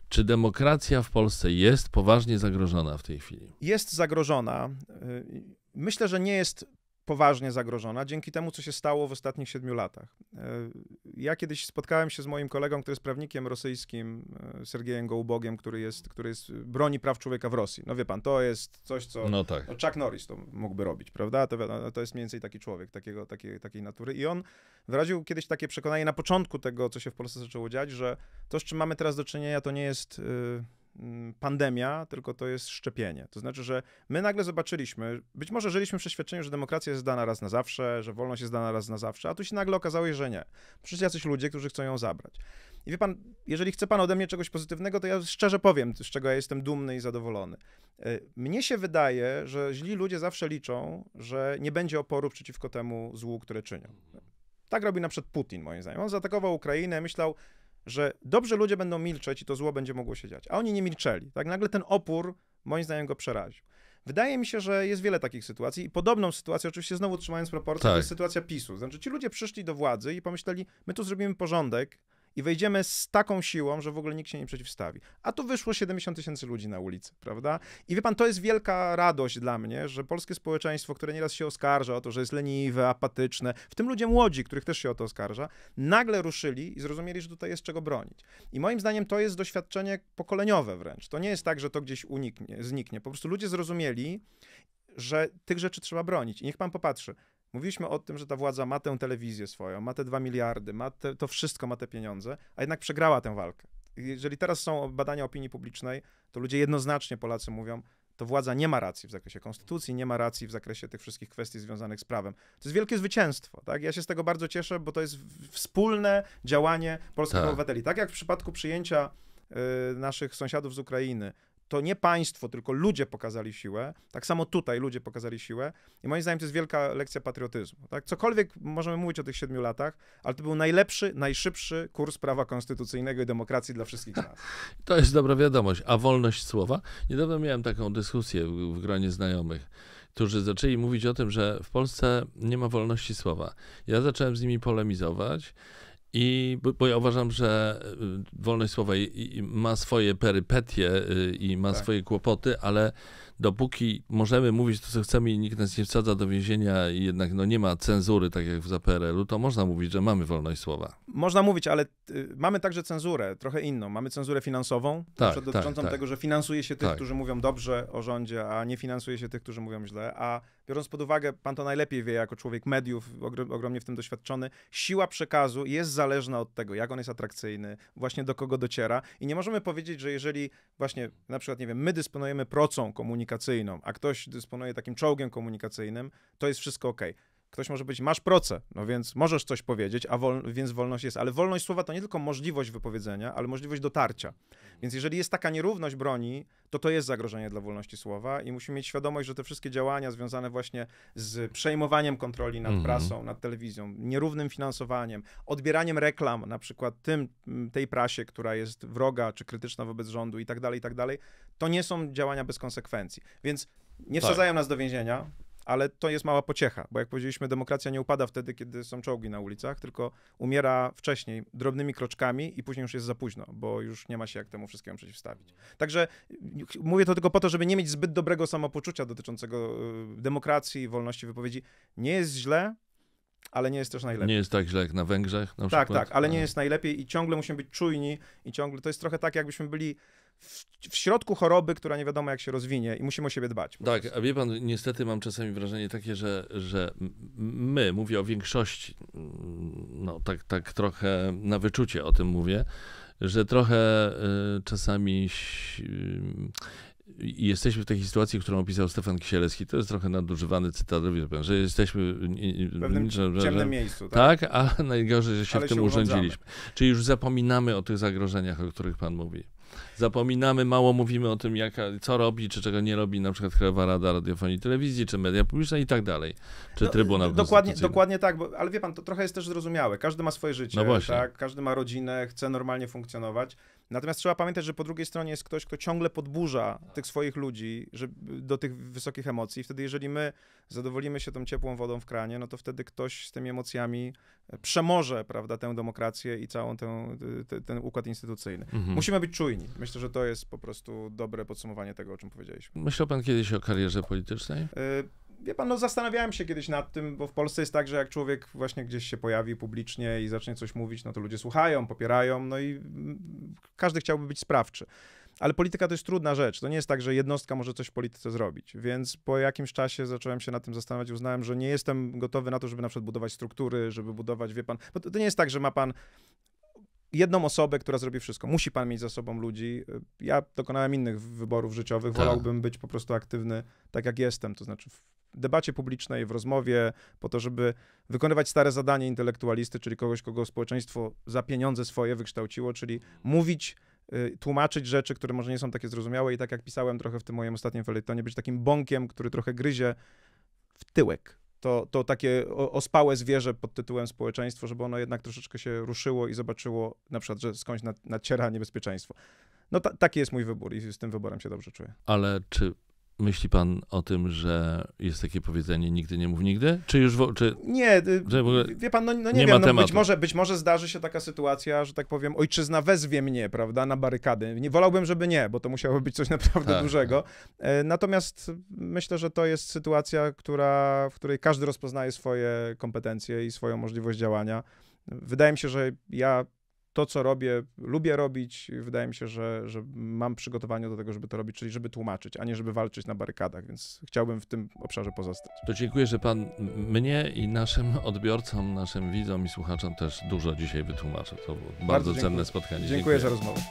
czy demokracja w Polsce jest poważnie zagrożona w tej chwili? Jest zagrożona. Y, myślę, że nie jest poważnie zagrożona dzięki temu, co się stało w ostatnich siedmiu latach. E, ja kiedyś spotkałem się z moim kolegą, który jest prawnikiem rosyjskim, e, Sergiejem Gołubogiem, który jest, który jest e, broni praw człowieka w Rosji. No wie pan, to jest coś, co no tak. no Chuck Norris to mógłby robić, prawda? To, to jest mniej więcej taki człowiek, takiego, takiej, takiej natury. I on wyraził kiedyś takie przekonanie na początku tego, co się w Polsce zaczęło dziać, że to, z czym mamy teraz do czynienia, to nie jest... Yy, Mm, pandemia, tylko to jest szczepienie. To znaczy, że my nagle zobaczyliśmy, być może żyliśmy w przeświadczeniu, że demokracja jest dana raz na zawsze, że wolność jest dana raz na zawsze, a tu się nagle okazało, że nie. Przecież jacyś ludzie, którzy chcą ją zabrać. I wie pan, jeżeli chce pan ode mnie czegoś pozytywnego, to ja szczerze powiem, z czego ja jestem dumny i zadowolony. Y, mnie się wydaje, że źli ludzie zawsze liczą, że nie będzie oporu przeciwko temu złu, które czynią. Tak robi na przykład Putin, moim zdaniem. On zaatakował Ukrainę, myślał, że dobrze ludzie będą milczeć i to zło będzie mogło się dziać. A oni nie milczeli. Tak nagle ten opór, moim zdaniem, go przeraził. Wydaje mi się, że jest wiele takich sytuacji i podobną sytuację, oczywiście znowu trzymając proporcje, tak. to jest sytuacja PiSu. Znaczy ci ludzie przyszli do władzy i pomyśleli, my tu zrobimy porządek, i wejdziemy z taką siłą, że w ogóle nikt się nie przeciwstawi. A tu wyszło 70 tysięcy ludzi na ulicy, prawda? I wie pan, to jest wielka radość dla mnie, że polskie społeczeństwo, które nieraz się oskarża o to, że jest leniwe, apatyczne, w tym ludzie młodzi, których też się o to oskarża, nagle ruszyli i zrozumieli, że tutaj jest czego bronić. I moim zdaniem to jest doświadczenie pokoleniowe wręcz. To nie jest tak, że to gdzieś uniknie, zniknie. Po prostu ludzie zrozumieli, że tych rzeczy trzeba bronić. I niech pan popatrzy. Mówiliśmy o tym, że ta władza ma tę telewizję swoją, ma te dwa miliardy, ma te, to wszystko, ma te pieniądze, a jednak przegrała tę walkę. Jeżeli teraz są badania opinii publicznej, to ludzie jednoznacznie, Polacy mówią, to władza nie ma racji w zakresie konstytucji, nie ma racji w zakresie tych wszystkich kwestii związanych z prawem. To jest wielkie zwycięstwo, tak? Ja się z tego bardzo cieszę, bo to jest wspólne działanie polskich tak. obywateli. Tak jak w przypadku przyjęcia y, naszych sąsiadów z Ukrainy, to nie państwo, tylko ludzie pokazali siłę. Tak samo tutaj ludzie pokazali siłę. I moim zdaniem to jest wielka lekcja patriotyzmu. Tak? Cokolwiek możemy mówić o tych siedmiu latach, ale to był najlepszy, najszybszy kurs prawa konstytucyjnego i demokracji dla wszystkich nas. To jest dobra wiadomość. A wolność słowa? Niedawno miałem taką dyskusję w, w gronie znajomych którzy zaczęli mówić o tym, że w Polsce nie ma wolności słowa. Ja zacząłem z nimi polemizować. I bo ja uważam, że e, wolność słowa ma swoje perypetie e, i ma tak. swoje kłopoty, ale dopóki możemy mówić to, co chcemy i nikt nas nie wsadza do więzienia i jednak no, nie ma cenzury, tak jak w zaprl to można mówić, że mamy wolność słowa. Można mówić, ale y, mamy także cenzurę, trochę inną. Mamy cenzurę finansową, tak, tak dotyczącą tak. tego, że finansuje się tych, tak. którzy mówią dobrze o rządzie, a nie finansuje się tych, którzy mówią źle, a biorąc pod uwagę, pan to najlepiej wie jako człowiek mediów, ogromnie w tym doświadczony, siła przekazu jest zależna od tego, jak on jest atrakcyjny, właśnie do kogo dociera i nie możemy powiedzieć, że jeżeli właśnie na przykład, nie wiem, my dysponujemy procą komunikacji, komunikacyjną, a ktoś dysponuje takim czołgiem komunikacyjnym, to jest wszystko ok. Ktoś może być, masz proce, no więc możesz coś powiedzieć, a wol, więc wolność jest. Ale wolność słowa to nie tylko możliwość wypowiedzenia, ale możliwość dotarcia. Mhm. Więc jeżeli jest taka nierówność broni, to to jest zagrożenie dla wolności słowa i musimy mieć świadomość, że te wszystkie działania związane właśnie z przejmowaniem kontroli nad mhm. prasą, nad telewizją, nierównym finansowaniem, odbieraniem reklam, na przykład tym, tej prasie, która jest wroga czy krytyczna wobec rządu i tak dalej, i tak dalej, to nie są działania bez konsekwencji. Więc nie tak. wsadzają tak. nas do więzienia, ale to jest mała pociecha, bo jak powiedzieliśmy, demokracja nie upada wtedy, kiedy są czołgi na ulicach, tylko umiera wcześniej, drobnymi kroczkami i później już jest za późno, bo już nie ma się jak temu wszystkiemu przeciwstawić. Także mówię to tylko po to, żeby nie mieć zbyt dobrego samopoczucia dotyczącego y, demokracji i wolności wypowiedzi. Nie jest źle, ale nie jest też najlepiej. Nie jest tak źle jak na Węgrzech na tak, przykład. Tak, tak, ale nie jest najlepiej i ciągle musimy być czujni i ciągle, to jest trochę tak, jakbyśmy byli w, w, środku choroby, która nie wiadomo jak się rozwinie i musimy o siebie dbać. Tak, a wie pan, niestety mam czasami wrażenie takie, że, że my, mówię o większości, mm, no tak, tak trochę na wyczucie o tym mówię, że trochę y, czasami y, jesteśmy w takiej sytuacji, którą opisał Stefan Kisielski, to jest trochę nadużywany cytat, że jesteśmy w pewnym że, że, ciemnym miejscu. Tak? tak, ale najgorzej, że się ale w tym się urządziliśmy. Czyli już zapominamy o tych zagrożeniach, o których pan mówi. Zapominamy, mało mówimy o tym, jak, co robi, czy czego nie robi na przykład Krajowa Rada Radiofonii i Telewizji, czy media publiczne i tak dalej, czy no, Trybunał dokładnie, dokładnie tak, bo, ale wie pan, to trochę jest też zrozumiałe. Każdy ma swoje życie, no tak? każdy ma rodzinę, chce normalnie funkcjonować. Natomiast trzeba pamiętać, że po drugiej stronie jest ktoś, kto ciągle podburza tych swoich ludzi żeby do tych wysokich emocji. Wtedy, jeżeli my zadowolimy się tą ciepłą wodą w kranie, no to wtedy ktoś z tymi emocjami e, przemoże, prawda, tę demokrację i całą tę, te, ten układ instytucyjny. Mhm. Musimy być czujni. Myślę, że to jest po prostu dobre podsumowanie tego, o czym powiedzieliśmy. Myślał pan kiedyś o karierze politycznej? Y wie pan, no zastanawiałem się kiedyś nad tym, bo w Polsce jest tak, że jak człowiek właśnie gdzieś się pojawi publicznie i zacznie coś mówić, no to ludzie słuchają, popierają, no i każdy chciałby być sprawczy. Ale polityka to jest trudna rzecz. To nie jest tak, że jednostka może coś w polityce zrobić. Więc po jakimś czasie zacząłem się nad tym zastanawiać, uznałem, że nie jestem gotowy na to, żeby na przykład budować struktury, żeby budować, wie pan. Bo to, to nie jest tak, że ma pan jedną osobę, która zrobi wszystko. Musi pan mieć za sobą ludzi. Y, ja dokonałem innych wyborów życiowych, tak. wolałbym być po prostu aktywny tak, jak jestem, to znaczy w debacie publicznej, w rozmowie, po to, żeby wykonywać stare zadanie intelektualisty, czyli kogoś, kogo społeczeństwo za pieniądze swoje wykształciło, czyli mówić y, tłumaczyć rzeczy, które może nie są takie zrozumiałe i tak jak pisałem trochę w tym moim ostatnim felietonie, być takim bąkiem, który trochę gryzie w tyłek to, to takie ospałe zwierzę pod tytułem społeczeństwo, żeby ono jednak troszeczkę się ruszyło i zobaczyło na przykład, że skądś naciera niebezpieczeństwo. No taki jest mój wybór i z tym wyborem się dobrze czuję. Ale czy Myśli pan o tym, że jest takie powiedzenie nigdy nie mów nigdy? Czy już czy... Nie, y, wie pan, no, no nie, nie, wiem, no, być, może, być może zdarzy się taka sytuacja, że tak powiem, ojczyzna wezwie mnie, prawda, na barykady. Nie, wolałbym, żeby nie, bo to musiałoby być coś naprawdę tak. dużego. Tak. E, natomiast myślę, że to jest sytuacja, która, w której każdy rozpoznaje swoje kompetencje i swoją możliwość działania. Wydaje mi się, że ja to, co robię, lubię robić. Wydaje mi się, że, że mam przygotowanie do tego, żeby to robić, czyli żeby tłumaczyć, a nie żeby walczyć na barykadach, więc chciałbym w tym obszarze pozostać. To dziękuję, że pan mnie i naszym odbiorcom, naszym widzom i słuchaczom też dużo dzisiaj wytłumaczył. To było bardzo, bardzo cenne spotkanie. Dziękuję, dziękuję. za rozmowę.